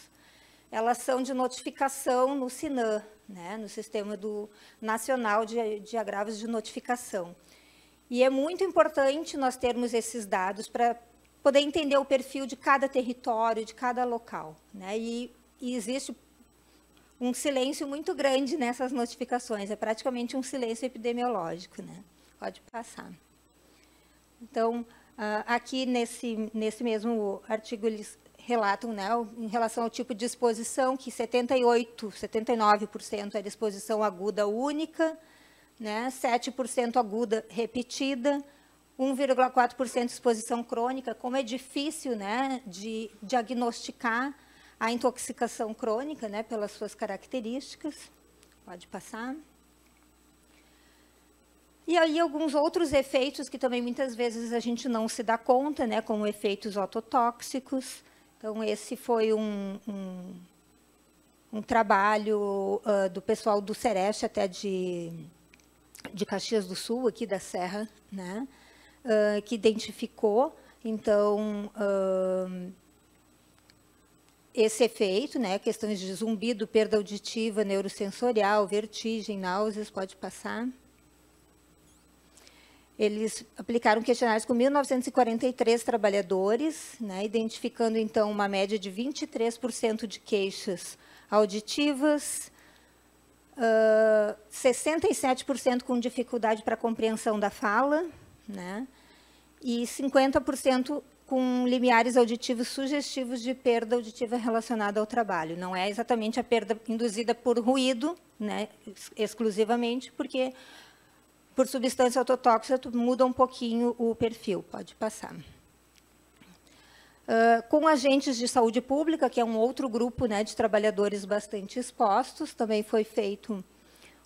elas são de notificação no SINAM, né? no Sistema do Nacional de, de Agravos de Notificação. E é muito importante nós termos esses dados para poder entender o perfil de cada território, de cada local. Né? E, e, existe um silêncio muito grande nessas notificações, é praticamente um silêncio epidemiológico. Né? Pode passar. Então, ah, aqui nesse, nesse mesmo artigo, eles relatam né, em relação ao tipo de exposição, que 78, 79% era exposição aguda única, né, 7% aguda repetida, 1,4% exposição crônica, como é difícil né, de diagnosticar a intoxicação crônica né, pelas suas características. Pode passar. E aí alguns outros efeitos que também muitas vezes a gente não se dá conta, né, como efeitos ototóxicos. Então, esse foi um, um, um trabalho uh, do pessoal do Sereste, até de, de Caxias do Sul, aqui da Serra, né, uh, que identificou, então, uh, esse efeito, né, questões de zumbido, perda auditiva, neurosensorial, vertigem, náuseas, pode passar. Eles aplicaram questionários com 1.943 trabalhadores, né, identificando, então, uma média de 23% de queixas auditivas, uh, ah, 67% com dificuldade para compreensão da fala, né? E 50% com limiares auditivos sugestivos de perda auditiva relacionada ao trabalho. Não é exatamente a perda induzida por ruído, né, exclusivamente, porque por substância autotóxica muda um pouquinho o perfil, pode passar. Uh, com agentes de saúde pública, que é um outro grupo né, de trabalhadores bastante expostos, também foi feito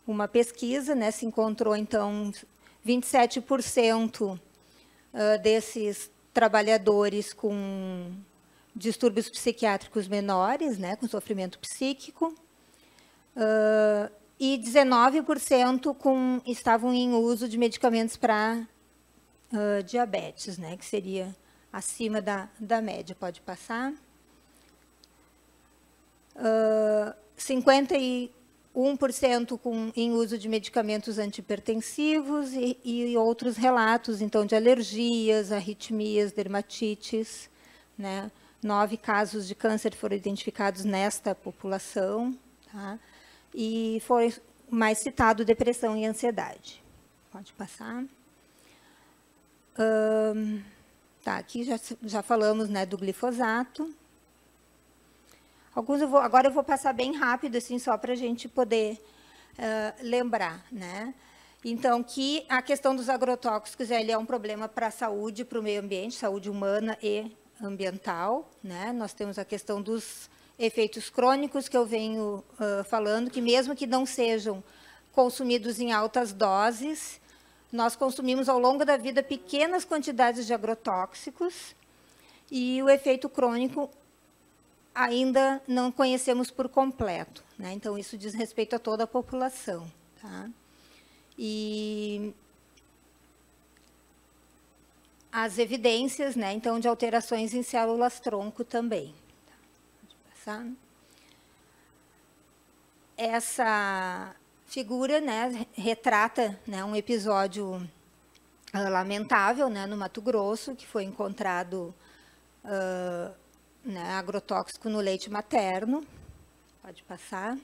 uma pesquisa, né, se encontrou, então, 27% ah, desses trabalhadores com distúrbios psiquiátricos menores, né, com sofrimento psíquico, ah, e 19% com, estavam em uso de medicamentos para ah, diabetes, né, que seria acima da, da média. Pode passar. 50 1% com, em uso de medicamentos antipertensivos e, e, outros relatos, então, de alergias, arritmias, dermatites. Né? Nove casos de câncer foram identificados nesta população. Tá? E foi mais citado depressão e ansiedade. Pode passar. Hum, tá, aqui já, já falamos né, do glifosato. Alguns eu vou, agora eu vou passar bem rápido, assim, só para a gente poder uh, lembrar, né? Então, que a questão dos agrotóxicos ele é um problema para a saúde, para o meio ambiente, saúde humana e ambiental. Né? Nós temos a questão dos efeitos crônicos que eu venho uh, falando, que mesmo que não sejam consumidos em altas doses, nós consumimos ao longo da vida pequenas quantidades de agrotóxicos e o efeito crônico ainda não conhecemos por completo. Né? Então, isso diz respeito a toda a população. Tá? E as evidências, né, então, de alterações em células-tronco também. Tá? Pode passar. Né? Essa figura né, retrata né, um episódio ah, lamentável né, no Mato Grosso, que foi encontrado uh, né, agrotóxico no leite materno. Pode passar.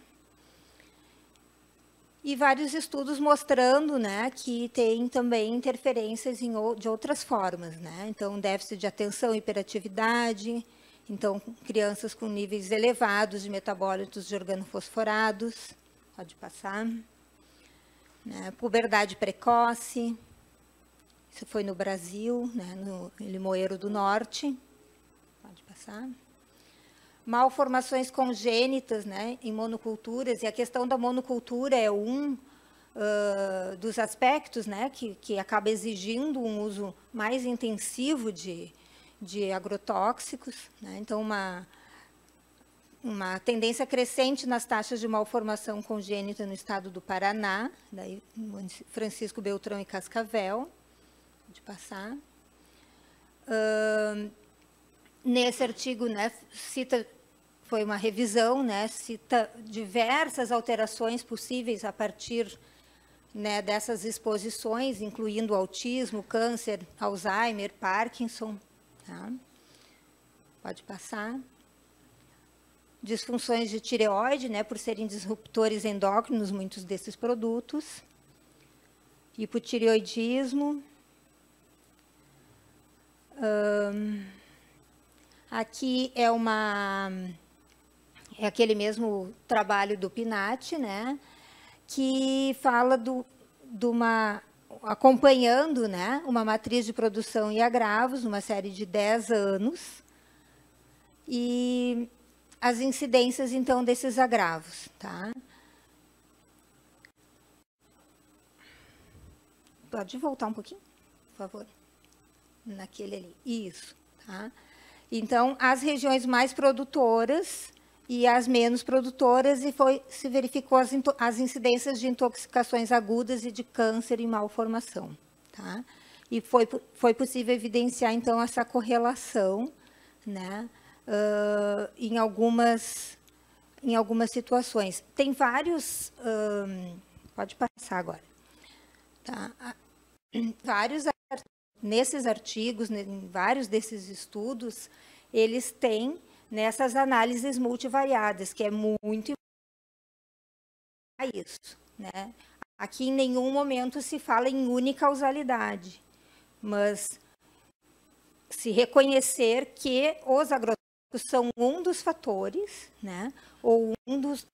E vários estudos mostrando né, que tem também interferências em, de outras formas. Né? Então, déficit de atenção, hiperatividade, então, crianças com níveis elevados de metabólitos de organofosforados, pode passar. Né, puberdade precoce, isso foi no Brasil, né, no Limoeiro do Norte. Pode passar. Malformações congênitas né, em monoculturas, e a questão da monocultura é um uh, dos aspectos né, que, que acaba exigindo um uso mais intensivo de, de agrotóxicos. Né? Então, uma, uma tendência crescente nas taxas de malformação congênita no estado do Paraná, daí Francisco Beltrão e Cascavel, de passar. Uh, nesse artigo, né, cita foi uma revisão, né, cita diversas alterações possíveis a partir né, dessas exposições, incluindo autismo, câncer, Alzheimer, Parkinson. Tá? Pode passar. Disfunções de tireoide, né, por serem disruptores endócrinos, muitos desses produtos. Hipotireoidismo. Hum, Aqui é uma é aquele mesmo trabalho do Pinatti, né? Que fala do, de uma acompanhando, né? Uma matriz de produção e agravos, uma série de 10 anos. E as incidências então desses agravos, tá? Pode voltar um pouquinho, por favor. Naquele ali. Isso, tá? Então, as regiões mais produtoras e as menos produtoras, e foi, se verificou as, as incidências de intoxicações agudas e de câncer e malformação. Tá? E foi, foi possível evidenciar, então, essa correlação né, uh, em, algumas, em algumas situações. Tem vários... pode passar agora. Tá? Vários nesses artigos, em vários desses estudos, eles têm nessas né, análises multivariadas, que é muito a isso. Né? Aqui em nenhum momento se fala em unicausalidade, mas se reconhecer que os agrotóxicos são um dos fatores, né? ou um dos,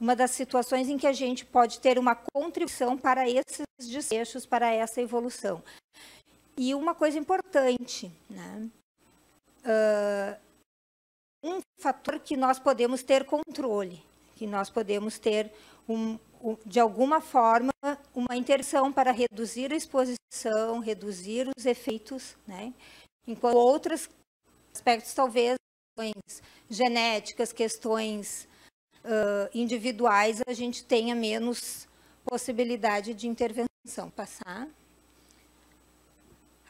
uma das situações em que a gente pode ter uma contribuição para esses desfechos, para essa evolução. E uma coisa importante, né? Uh, um fator que nós podemos ter controle, que nós podemos ter, um, um, de alguma forma, uma interção para reduzir a exposição, reduzir os efeitos, né? enquanto outros aspectos, talvez, questões genéticas, questões uh, individuais, a gente tenha menos possibilidade de intervenção. Passar.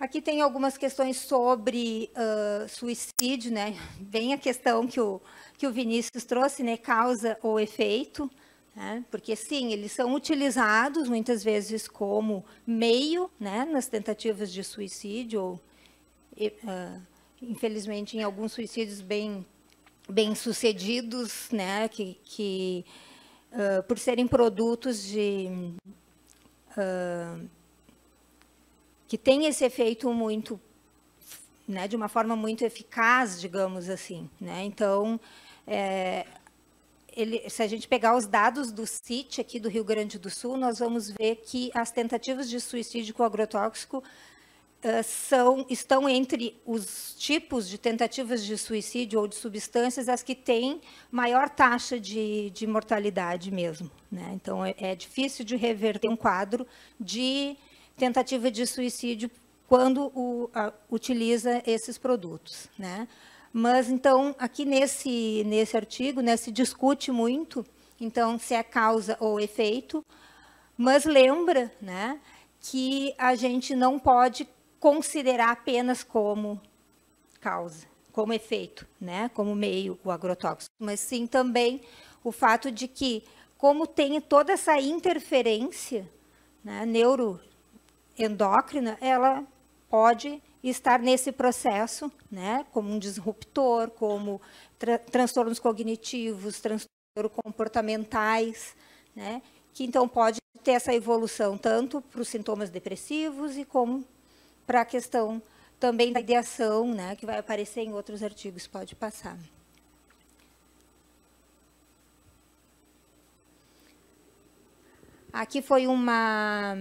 Aqui tem algumas questões sobre uh, suicídio, né? Bem a questão que o, que o Vinícius trouxe, né? Causa ou efeito, né? Porque sim, eles são utilizados muitas vezes como meio, né? Nas tentativas de suicídio ou, uh, infelizmente, em alguns suicídios bem bem sucedidos, né? Que, que uh, por serem produtos de que tem esse efeito muito, né, de uma forma muito eficaz, digamos assim. Né? Então, é, ele, se a gente pegar os dados do CIT aqui do Rio Grande do Sul, nós vamos ver que as tentativas de suicídio com agrotóxico uh, são, estão entre os tipos de tentativas de suicídio ou de substâncias as que têm maior taxa de, de mortalidade mesmo. Né? Então, é, é difícil de reverter um quadro de tentativa de suicídio quando o, a, utiliza esses produtos. Né? Mas, então, aqui nesse, nesse artigo né, se discute muito, então, se é causa ou efeito, mas lembra né, que a gente não pode considerar apenas como causa, como efeito, né, como meio o agrotóxico, mas sim também o fato de que, como tem toda essa interferência né, neuro endócrina, ela pode estar nesse processo, né, como um disruptor, como tra transtornos cognitivos, transtornos comportamentais, né, que então pode ter essa evolução tanto para os sintomas depressivos e como para a questão também da ideação, né, que vai aparecer em outros artigos, pode passar. Aqui foi uma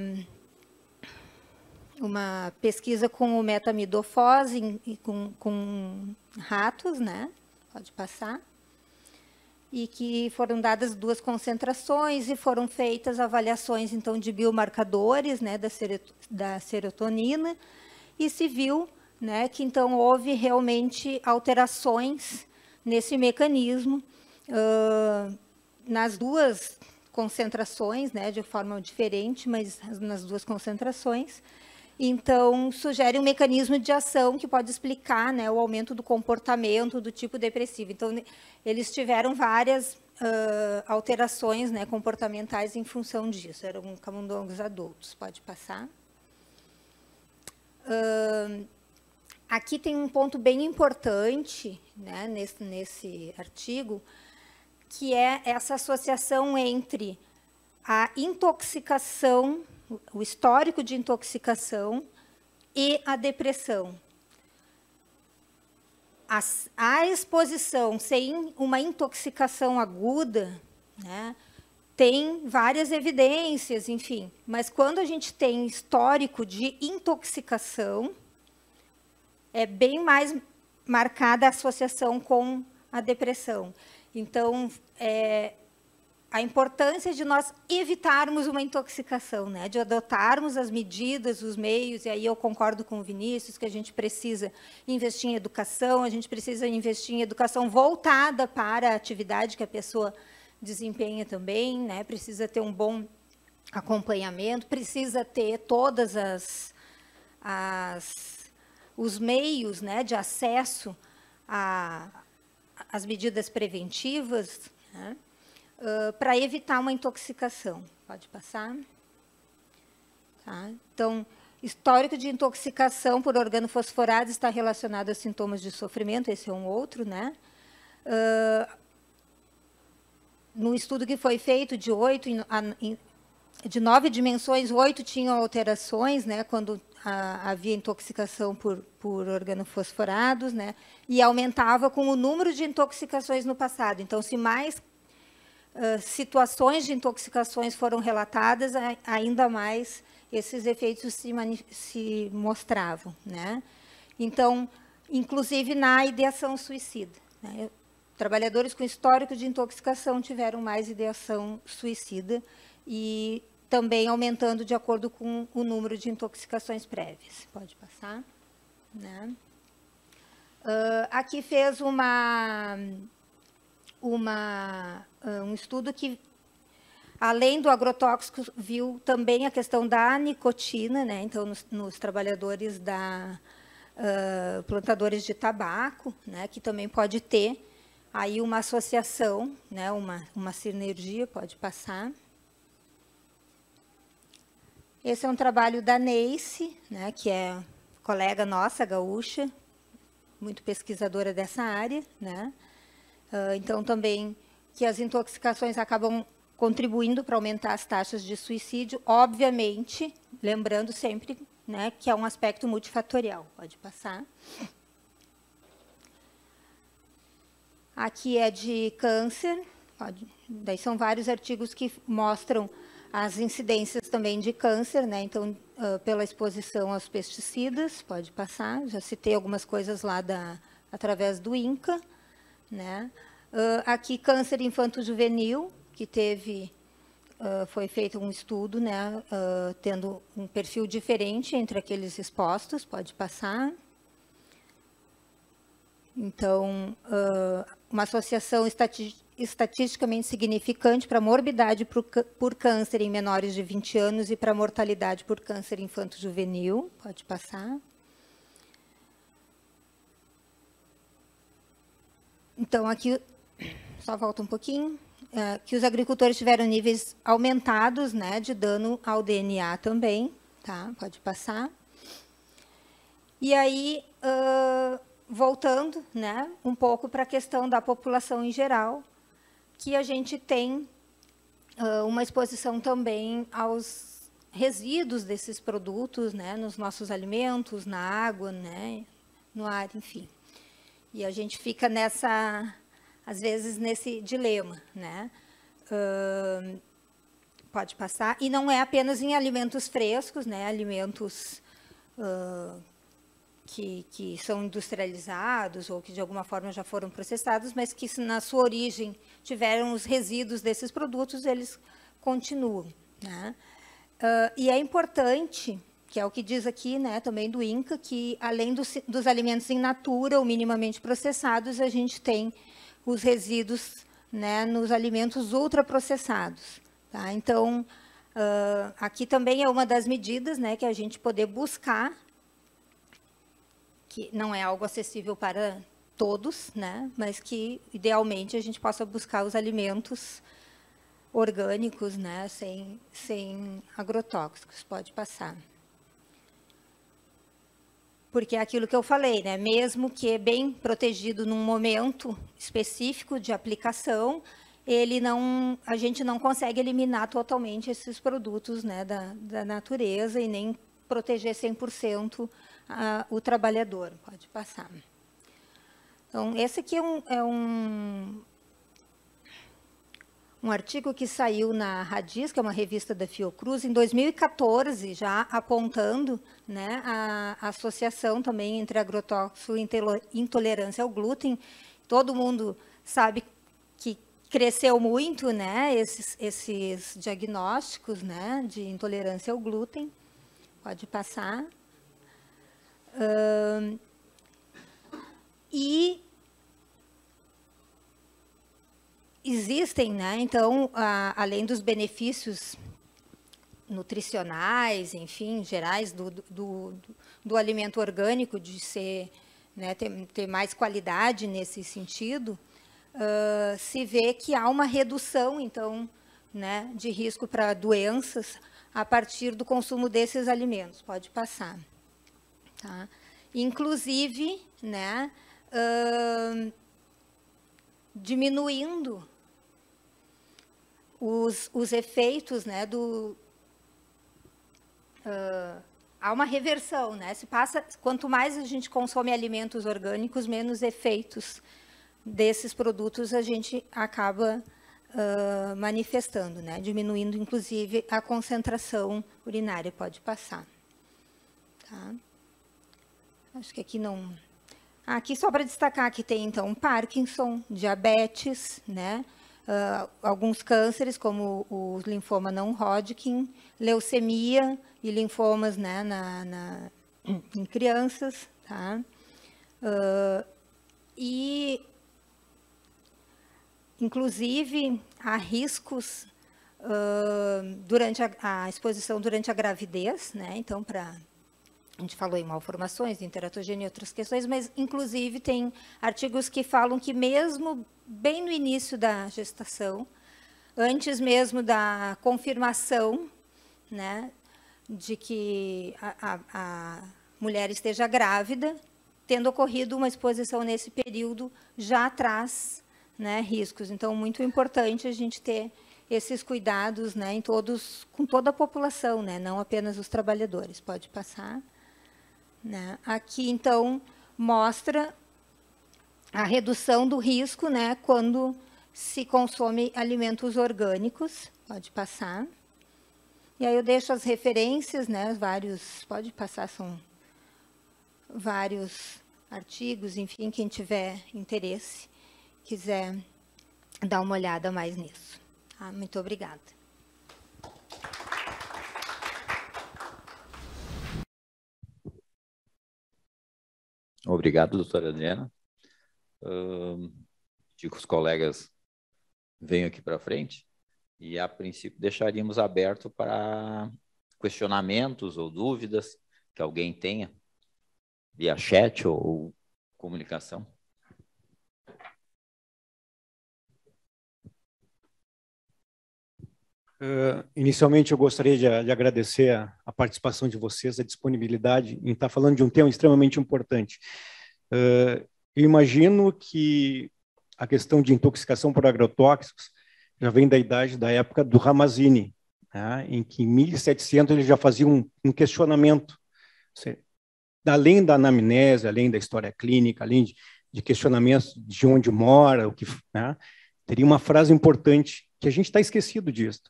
uma pesquisa com o metamidofose com, com ratos, né? Pode passar. E que foram dadas duas concentrações e foram feitas avaliações então de biomarcadores, né, da serotonina e se viu, né, que então houve realmente alterações nesse mecanismo uh, nas duas concentrações, né, de forma diferente, mas nas duas concentrações então, sugere um mecanismo de ação que pode explicar né, o aumento do comportamento do tipo depressivo. Então, eles tiveram várias uh, alterações né, comportamentais em função disso. Eram camundongos adultos. Pode passar. Uh, aqui tem um ponto bem importante né, nesse, nesse artigo, que é essa associação entre a intoxicação o histórico de intoxicação e a depressão. A, a exposição sem uma intoxicação aguda, né, tem várias evidências, enfim, mas quando a gente tem histórico de intoxicação, é bem mais marcada a associação com a depressão. Então, é, a importância de nós evitarmos uma intoxicação, né? de adotarmos as medidas, os meios, e aí eu concordo com o Vinícius, que a gente precisa investir em educação, a gente precisa investir em educação voltada para a atividade que a pessoa desempenha também, né? precisa ter um bom acompanhamento, precisa ter todas as, as os meios né, de acesso às medidas preventivas, né? para evitar uma intoxicação. Pode passar. Tá? Então, histórico de intoxicação por organofosforado está relacionado a sintomas de sofrimento, esse é um outro, né? Uh, no estudo que foi feito de oito, de nove dimensões, oito tinham alterações, né? Quando a, havia intoxicação por, por organofosforados, né? E aumentava com o número de intoxicações no passado. Então, se mais ah, situações de intoxicações foram relatadas, ainda mais esses efeitos se, se mostravam. Né? Então, inclusive na ideação suicida. Né? Trabalhadores com histórico de intoxicação tiveram mais ideação suicida e também aumentando de acordo com o número de intoxicações prévias. Pode passar. Né? Uh, aqui fez uma, uma ah, um estudo que, além do agrotóxico, viu também a questão da nicotina, né? então, nos, nos trabalhadores da uh, plantadores de tabaco, né? que também pode ter aí uma associação, né? uma, uma sinergia pode passar. Esse é um trabalho da Neice, né, que é colega nossa, gaúcha, muito pesquisadora dessa área. Né? Uh, então, também que as intoxicações acabam contribuindo para aumentar as taxas de suicídio, obviamente, lembrando sempre né, que é um aspecto multifatorial. Pode passar. Aqui é de câncer, pode, daí são vários artigos que mostram as incidências também de câncer, né? Então, uh, pela exposição aos pesticidas, pode passar. Já citei algumas coisas lá da, através do INCA, né? Uh, aqui, câncer infanto-juvenil, que teve, uh, foi feito um estudo, né, uh, tendo um perfil diferente entre aqueles expostos, pode passar. Então, uma associação estatisticamente significante para morbidade por, por câncer em menores de 20 anos e para mortalidade por câncer infanto-juvenil, pode passar. Então, aqui só volta um pouquinho. É, que os agricultores tiveram níveis aumentados né, de dano ao DNA também. Tá? Pode passar. E aí, uh, voltando né, um pouco para a questão da população em geral, que a gente tem uh, uma exposição também aos resíduos desses produtos, né, nos nossos alimentos, na água, né, no ar, enfim. E a gente fica nessa às vezes, nesse dilema, né? Uh, pode passar. E não é apenas em alimentos frescos, né? Alimentos uh, que, que são industrializados ou que de alguma forma já foram processados, mas que na sua origem tiveram os resíduos desses produtos, eles continuam. Né? Uh, e é importante, que é o que diz aqui né, também do INCA, que além dos alimentos em natura ou minimamente processados, a gente tem os resíduos né, nos alimentos ultraprocessados. Tá? Então, uh, aqui também é uma das medidas né, que a gente poder buscar, que não é algo acessível para todos, né, mas que idealmente a gente possa buscar os alimentos orgânicos, né, sem, sem agrotóxicos. Pode passar porque é aquilo que eu falei, né? Mesmo que bem protegido num momento específico de aplicação, ele não, a gente não consegue eliminar totalmente esses produtos, né, da, da natureza e nem proteger 100% a, o trabalhador. Pode passar. Então, esse aqui é um, é um um artigo que saiu na Radis, que é uma revista da Fiocruz, em 2014, já apontando né, a, associação também entre agrotóxico e intolerância ao glúten. Todo mundo sabe que cresceu muito né, esses, esses diagnósticos né, de intolerância ao glúten. Pode passar. Uh, e existem, né? Então, a, além dos benefícios nutricionais, enfim, gerais do, do, do, do alimento orgânico, de ser, né, ter, ter, mais qualidade nesse sentido, uh, se vê que há uma redução, então, né, de risco para doenças a partir do consumo desses alimentos. Pode passar. Tá? Inclusive, né, uh, diminuindo os, os efeitos né, do. Uh, há uma reversão, né? Se passa, quanto mais a gente consome alimentos orgânicos, menos efeitos desses produtos a gente acaba uh, manifestando, né? Diminuindo, inclusive, a concentração urinária. Pode passar. Tá? Acho que aqui não. Ah, aqui só para destacar que tem então Parkinson, diabetes, né? uh, alguns cânceres, como o linfoma não Hodgkin, leucemia e linfomas né, na, na em crianças. Tá? Uh, e, inclusive, há riscos uh, durante a, a exposição durante a gravidez, né? então, para a gente falou em malformações, interatogenia e outras questões, mas inclusive tem artigos que falam que mesmo bem no início da gestação, antes mesmo da confirmação, né, de que a, a, a mulher esteja grávida, tendo ocorrido uma exposição nesse período, já traz né, riscos. Então, muito importante a gente ter esses cuidados né, em todos, com toda a população, né, não apenas os trabalhadores. Pode passar. Né? Aqui, então, mostra a redução do risco né, quando se consome alimentos orgânicos. Pode passar. E aí eu deixo as referências, né, vários, pode passar, são vários artigos, enfim, quem tiver interesse, quiser dar uma olhada mais nisso. Ah, muito obrigada. Obrigado, doutora Adriana. Uh, digo os colegas venham aqui para frente e, a princípio, deixaríamos aberto para questionamentos ou dúvidas que alguém tenha via chat ou comunicação. Uh, inicialmente, eu gostaria de, de agradecer a, a, participação de vocês, a disponibilidade em estar falando de um tema extremamente importante. Uh, eu imagino que a questão de intoxicação por agrotóxicos já vem da idade, da época do Ramazzini, né, em que em 1700 ele já fazia um, um questionamento, seja, além da anamnese, além da história clínica, além de, de questionamentos de onde mora, o que, né, teria uma frase importante que a gente está esquecido disso,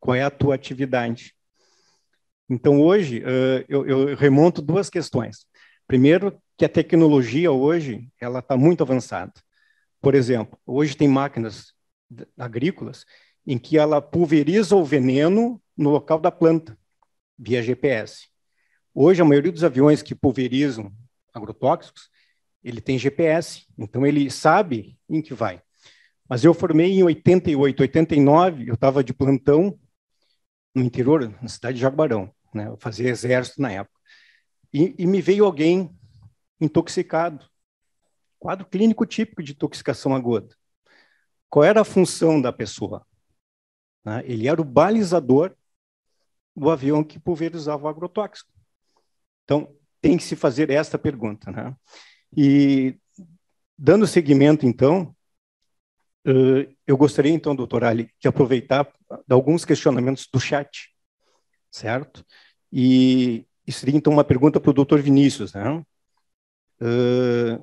qual é a tua atividade? Então, hoje, uh, eu, eu remonto duas questões. Primeiro, que a tecnologia hoje ela está muito avançada. Por exemplo, hoje tem máquinas agrícolas em que ela pulveriza o veneno no local da planta via GPS. Hoje a maioria dos aviões que pulverizam agrotóxicos, ele tem GPS, então ele sabe em que vai. Mas eu formei em 88, 89, eu estava de plantão no interior, na cidade de Jaguarão, né? Eu fazia exército na época. E, e me veio alguém intoxicado. Quadro clínico típico de intoxicação aguda. Qual era a função da pessoa? Né? Ele era o balizador do avião que pulverizava o agrotóxico. Então, tem que se fazer esta pergunta. Né? E, dando seguimento, então, eh, eu gostaria, então, doutor Ali, de aproveitar de alguns questionamentos do chat, certo? E, seria, então, uma pergunta para o doutor Vinícius. Né? Eh,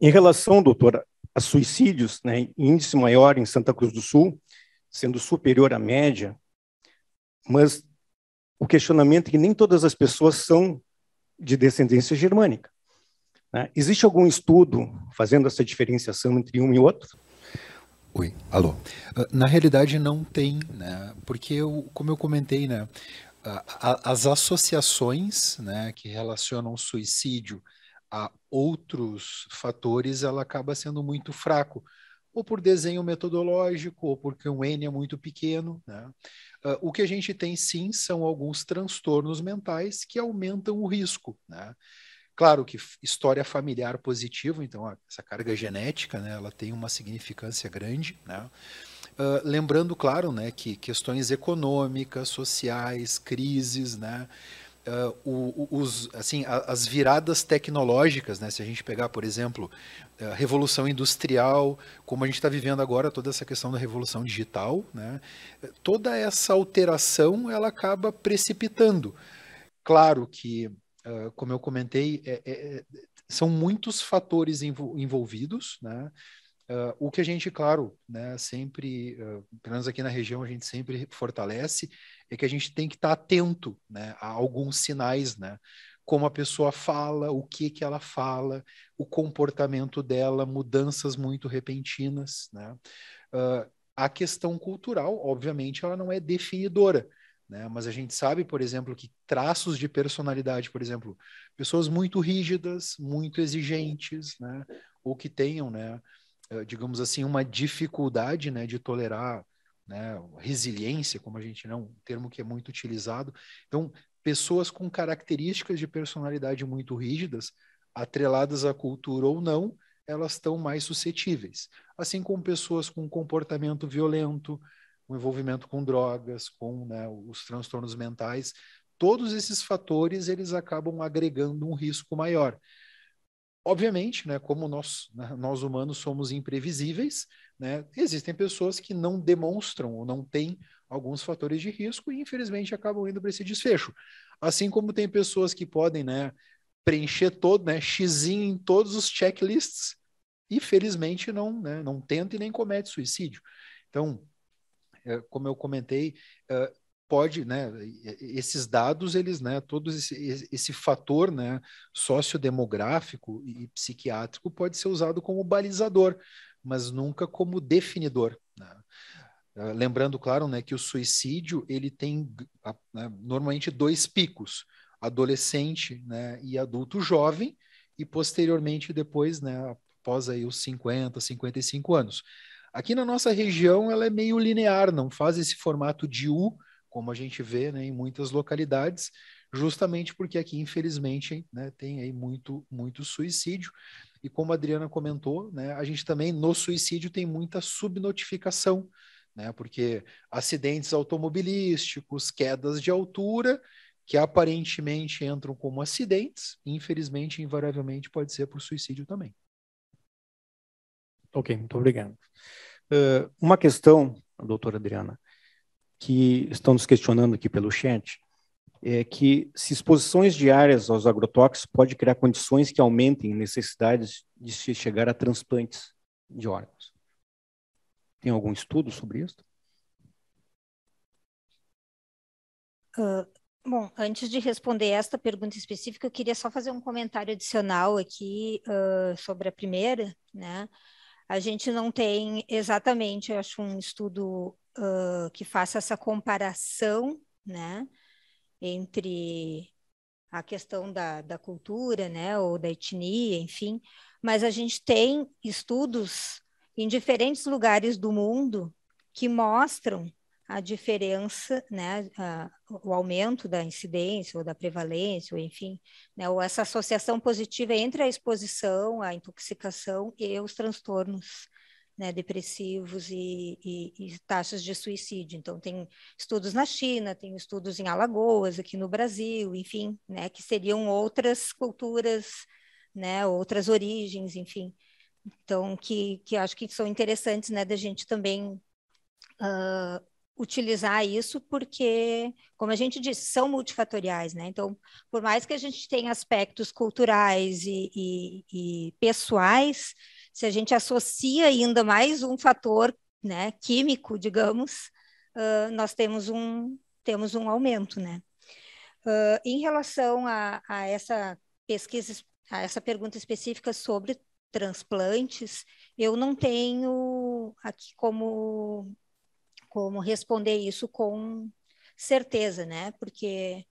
em relação, doutora, a suicídios, né, índice maior em Santa Cruz do Sul, sendo superior à média, mas o questionamento é que nem todas as pessoas são de descendência germânica. Né? Existe algum estudo fazendo essa diferenciação entre um e outro? Oi, alô. Ah, na realidade não tem, né? porque eu, como eu comentei, né, as associações né, que relacionam suicídio a outros fatores, ela acaba sendo muito fraco, ou por desenho metodológico, ou porque um N é muito pequeno. Né? Ah, o que a gente tem sim são alguns transtornos mentais que aumentam o risco. Né? Claro que história familiar positiva, então ó, essa carga genética, né, ela tem uma significância grande, né? Uh, lembrando, claro, né, que questões econômicas, sociais, crises, né, uh, os, assim, as viradas tecnológicas, né, se a gente pegar, por exemplo, a ah, revolução industrial, como a gente está vivendo agora toda essa questão da revolução digital, né, toda essa alteração ela acaba precipitando. Claro que ah, como eu comentei, é, é, é são muitos fatores envolvidos, né? Uh, o que a gente, claro, né, sempre, uh, pelo menos aqui na região, a gente sempre fortalece, é que a gente tem que estar tá atento né, a alguns sinais, né? Como a pessoa fala, o que que ela fala, o comportamento dela, mudanças muito repentinas, né? Uh, a questão cultural, obviamente, ela não é definidora, né? Mas a gente sabe, por exemplo, que traços de personalidade, por exemplo, pessoas muito rígidas, muito exigentes, né? ou que tenham, né, eh, digamos assim, uma dificuldade né, de tolerar né, resiliência, como a gente não, né, um termo que é muito utilizado. Então, pessoas com características de personalidade muito rígidas, atreladas à cultura ou não, elas estão mais suscetíveis. Assim como pessoas com comportamento violento, o envolvimento com drogas, com né, os transtornos mentais, todos esses fatores eles acabam agregando um risco maior. Obviamente, né, como nós, né, nós humanos somos imprevisíveis, né, existem pessoas que não demonstram ou não têm alguns fatores de risco e, infelizmente, acabam indo para esse desfecho. Assim como tem pessoas que podem né, preencher todo, né, xizinho em todos os checklists e, felizmente, não, né, não tenta e nem comete suicídio. Então, é, como eu comentei, é, pode, né, esses dados, eles, né, todo esse, esse fator, né, sociodemográfico e psiquiátrico pode ser usado como balizador, mas nunca como definidor, né? É, lembrando, claro, né, que o suicídio ele tem né, normalmente dois picos, adolescente né, e adulto jovem, e posteriormente depois, né, após aí os 50, 55 anos. Aqui na nossa região ela é meio linear, não faz esse formato de U, como a gente vê né, em muitas localidades, justamente porque aqui, infelizmente, né, tem aí muito, muito suicídio. E como a Adriana comentou, né, a gente também no suicídio tem muita subnotificação, né, porque acidentes automobilísticos, quedas de altura, que aparentemente entram como acidentes, infelizmente, invariavelmente, pode ser por suicídio também. Ok, muito obrigado. Uh, uma questão, doutora Adriana, que estão nos questionando aqui pelo chat, é que se exposições diárias aos agrotóxicos pode criar condições que aumentem necessidades de se chegar a transplantes de órgãos. Tem algum estudo sobre isso? Uh, bom, antes de responder esta pergunta específica, eu queria só fazer um comentário adicional aqui uh, sobre a primeira, né? A gente não tem exatamente, acho, um estudo uh, que faça essa comparação, né, entre a questão da, da cultura, né, ou da etnia, enfim, mas a gente tem estudos em diferentes lugares do mundo que mostram a diferença, né, a, o aumento da incidência ou da prevalência, ou enfim, né, ou essa associação positiva entre a exposição, a intoxicação e os transtornos né, depressivos e, e, e, taxas de suicídio. Então, tem estudos na China, tem estudos em Alagoas, aqui no Brasil, enfim, né, que seriam outras culturas, né, outras origens, enfim. Então, que, que acho que são interessantes né, da gente também uh, utilizar isso porque, como a gente disse, são multifatoriais, né? Então, por mais que a gente tenha aspectos culturais e, e, e pessoais, se a gente associa ainda mais um fator né, químico, digamos, uh, nós temos um, temos um aumento, né? Uh, em relação a, a, essa pesquisa, a essa pergunta específica sobre transplantes, eu não tenho aqui como como responder isso com certeza, né? Porque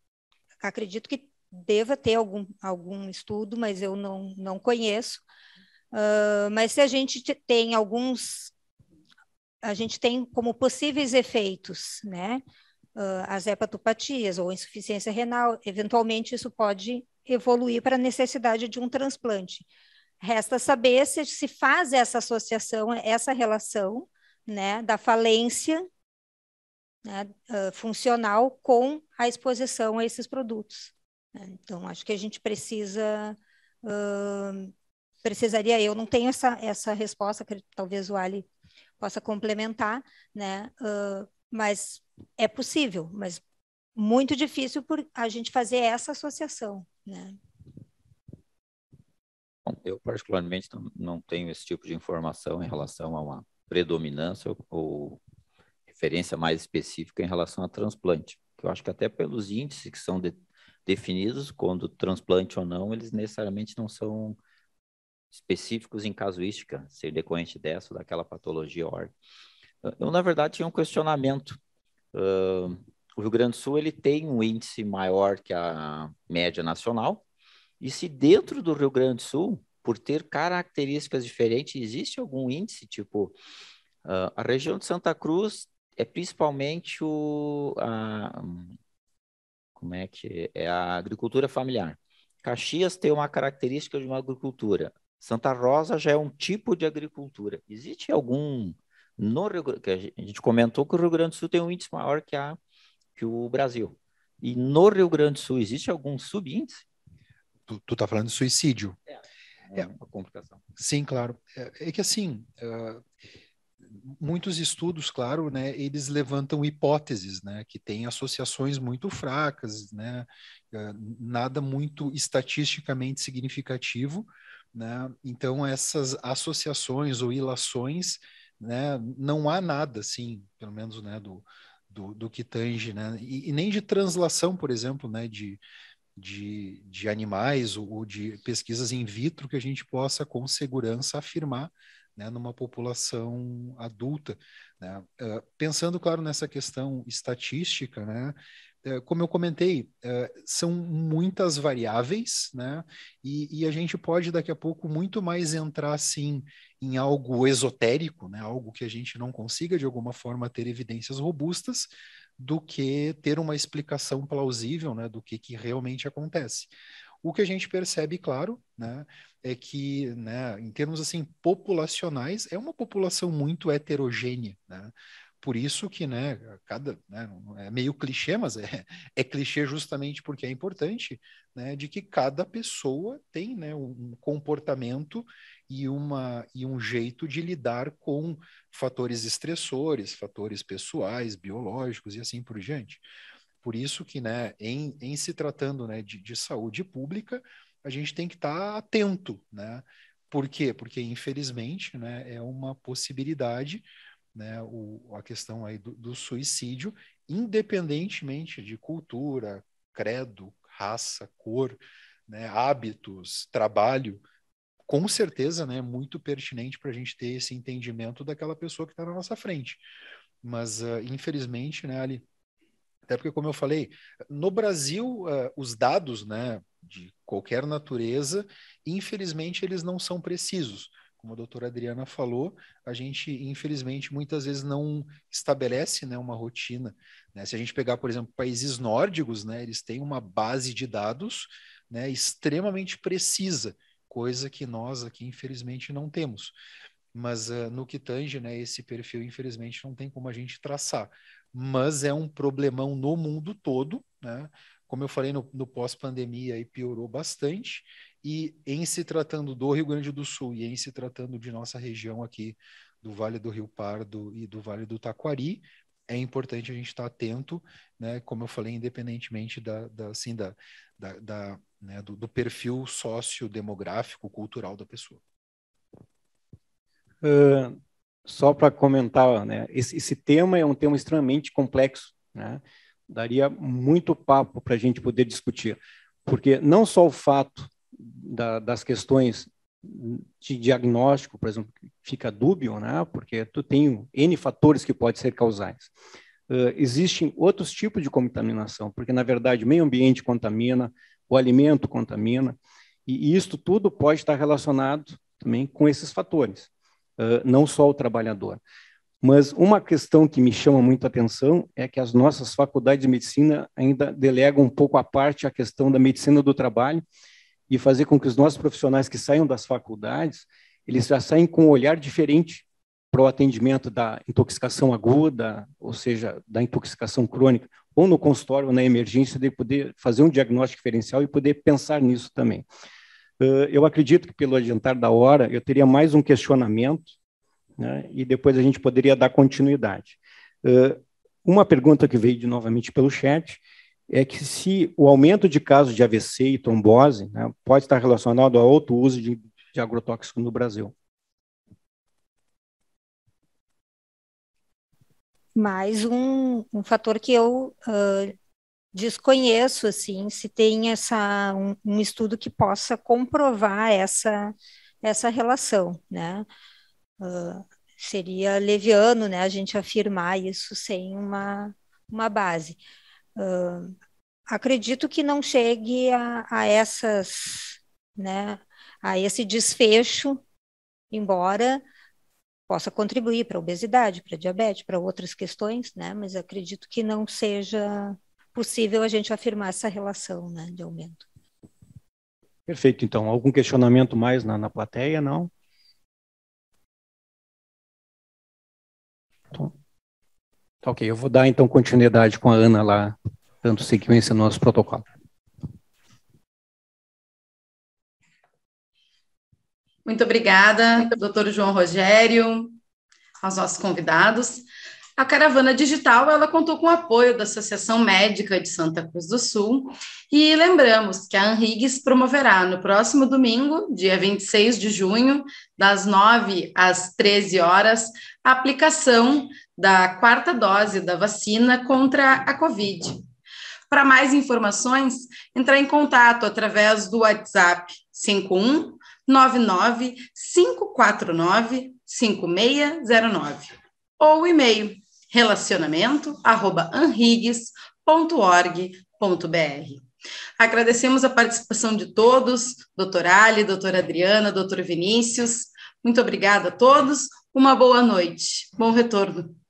acredito que deva ter algum, algum estudo, mas eu não, não conheço. Uh, mas se a gente tem alguns, a gente tem como possíveis efeitos, né? Uh, as hepatopatias ou insuficiência renal, eventualmente isso pode evoluir para a necessidade de um transplante. Resta saber se se faz essa associação, essa relação, né, da falência né, ah, funcional com a exposição a esses produtos. Né. Então, acho que a gente precisa. Uh, precisaria, eu não tenho essa, essa resposta, que talvez o Ali possa complementar, né? Uh, mas é possível, mas muito difícil por a gente fazer essa associação, né? Bom, eu particularmente não, não tenho esse tipo de informação em relação a uma predominância ou, ou diferença mais específica em relação a transplante. Eu acho que até pelos índices que são de, definidos, quando transplante ou não, eles necessariamente não são específicos em casuística, ser decorrente dessa ou daquela patologia Eu, na verdade, tinha um questionamento. Uh, o Rio Grande do Sul ele tem um índice maior que a média nacional, e se dentro do Rio Grande do Sul, por ter características diferentes, existe algum índice, tipo, uh, a região de Santa Cruz é principalmente o, a, como é que é? é a agricultura familiar. Caxias tem uma característica de uma agricultura. Santa Rosa já é um tipo de agricultura. Existe algum no Rio, que a gente comentou que o Rio Grande do Sul tem um índice maior que a que o Brasil. E no Rio Grande do Sul existe algum subíndice? Tu, tu tá falando de suicídio. É, é, é uma complicação. Sim, claro. É, é que assim, uh muitos estudos, claro, né, eles levantam hipóteses, né, que têm associações muito fracas, né, eh, nada muito estatisticamente significativo, né? Então essas associações ou ilações, né, não há nada, assim, pelo menos, né, do do, do que tange, né, e, e nem de translação, por exemplo, né, de de, de animais ou de pesquisas in vitro que a gente possa com segurança afirmar né, numa população adulta. Né? Uh, pensando, claro, nessa questão estatística, né, uh, como eu comentei, uh, são muitas variáveis, né, e, e, a gente pode daqui a pouco muito mais entrar assim em algo esotérico, né, algo que a gente não consiga de alguma forma ter evidências robustas, do que ter uma explicação plausível né, do que, que realmente acontece. O que a gente percebe, claro, né, é que, né, em termos assim populacionais, é uma população muito heterogênea, né? Por isso que, né, cada, né, é meio clichê, mas é, é clichê justamente porque é importante, né, de que cada pessoa tem, né, um comportamento e, uma, e um jeito de lidar com fatores estressores, fatores pessoais, biológicos e assim por diante. Por isso que, né, em, em se tratando né, de, de saúde pública, a gente tem que estar tá atento, né? Por quê? Porque, infelizmente, né, é uma possibilidade né, o, a questão aí do, do, suicídio, independentemente de cultura, credo, raça, cor, né, hábitos, trabalho, com certeza né, é né, muito pertinente para a gente ter esse entendimento daquela pessoa que está na nossa frente. Mas, uh, infelizmente, né, Ali, até porque, como eu falei, no Brasil, uh, os dados né, de qualquer natureza, infelizmente, eles não são precisos. Como a doutora Adriana falou, a gente, infelizmente, muitas vezes não estabelece né, uma rotina. Né? Se a gente pegar, por exemplo, países nórdicos, né, eles têm uma base de dados né, extremamente precisa, coisa que nós aqui, infelizmente, não temos mas uh, no que tange né, esse perfil, infelizmente, não tem como a gente traçar mas é um problemão no mundo todo, né? Como eu falei no, no pós-pandemia, aí piorou bastante. E em se tratando do Rio Grande do Sul e em se tratando de nossa região aqui do Vale do Rio Pardo e do Vale do Taquari, é importante a gente estar atento, né? Como eu falei, independentemente da, da assim, da, da, da né? do, do, perfil socio demográfico cultural da pessoa. Uh, só para comentar, né, esse, esse, tema é um tema extremamente complexo, né? daria muito papo para a gente poder discutir, porque não só o fato da, das questões de diagnóstico, por exemplo, fica dúbio, né? porque tu tem N fatores que podem ser causais. Uh, existem outros tipos de contaminação, porque, na verdade, o meio ambiente contamina, o alimento contamina, e isto tudo pode estar relacionado também com esses fatores uh, não só o trabalhador. Mas uma questão que me chama muito a atenção é que as nossas faculdades de medicina ainda delegam um pouco à parte a questão da medicina do trabalho e fazer com que os nossos profissionais que saiam das faculdades, eles já saem com um olhar diferente para o atendimento da intoxicação aguda, ou seja, da intoxicação crônica, ou no consultório, ou na emergência, de poder fazer um diagnóstico diferencial e poder pensar nisso também. Ah, eu acredito que pelo adiantar da hora eu teria mais um questionamento né, e depois a gente poderia dar continuidade. Ah, uma pergunta que veio de novamente pelo chat é que se o aumento de casos de AVC e trombose né, pode estar relacionado a outro uso de, de agrotóxico no Brasil. Mais um, um fator que eu uh desconheço assim se tem essa um, um, estudo que possa comprovar essa essa relação né uh, seria leviano né a gente afirmar isso sem uma uma base uh, acredito que não chegue a, a essas né a esse desfecho embora possa contribuir para obesidade para diabetes para outras questões né mas acredito que não seja possível a gente afirmar essa relação né, de aumento. Perfeito, então. Algum questionamento mais na, na plateia? Não? Então, tá ok, eu vou dar então continuidade com a Ana lá, dando sequência no nosso protocolo. Muito obrigada, doutor João Rogério, aos nossos convidados. A caravana digital ela contou com o apoio da Associação Médica de Santa Cruz do Sul e lembramos que a Anrigues promoverá no próximo domingo, dia 26 de junho, das 9 às 13 horas, a aplicação da quarta dose da vacina contra a Covid. Para mais informações, entrar em contato através do WhatsApp 51 99 549 5609 ou e-mail relacionamento.org.br. Agradecemos a participação de todos, doutor Ali, doutora Adriana, doutor Vinícius. Muito obrigada a todos. Uma boa noite. Bom retorno.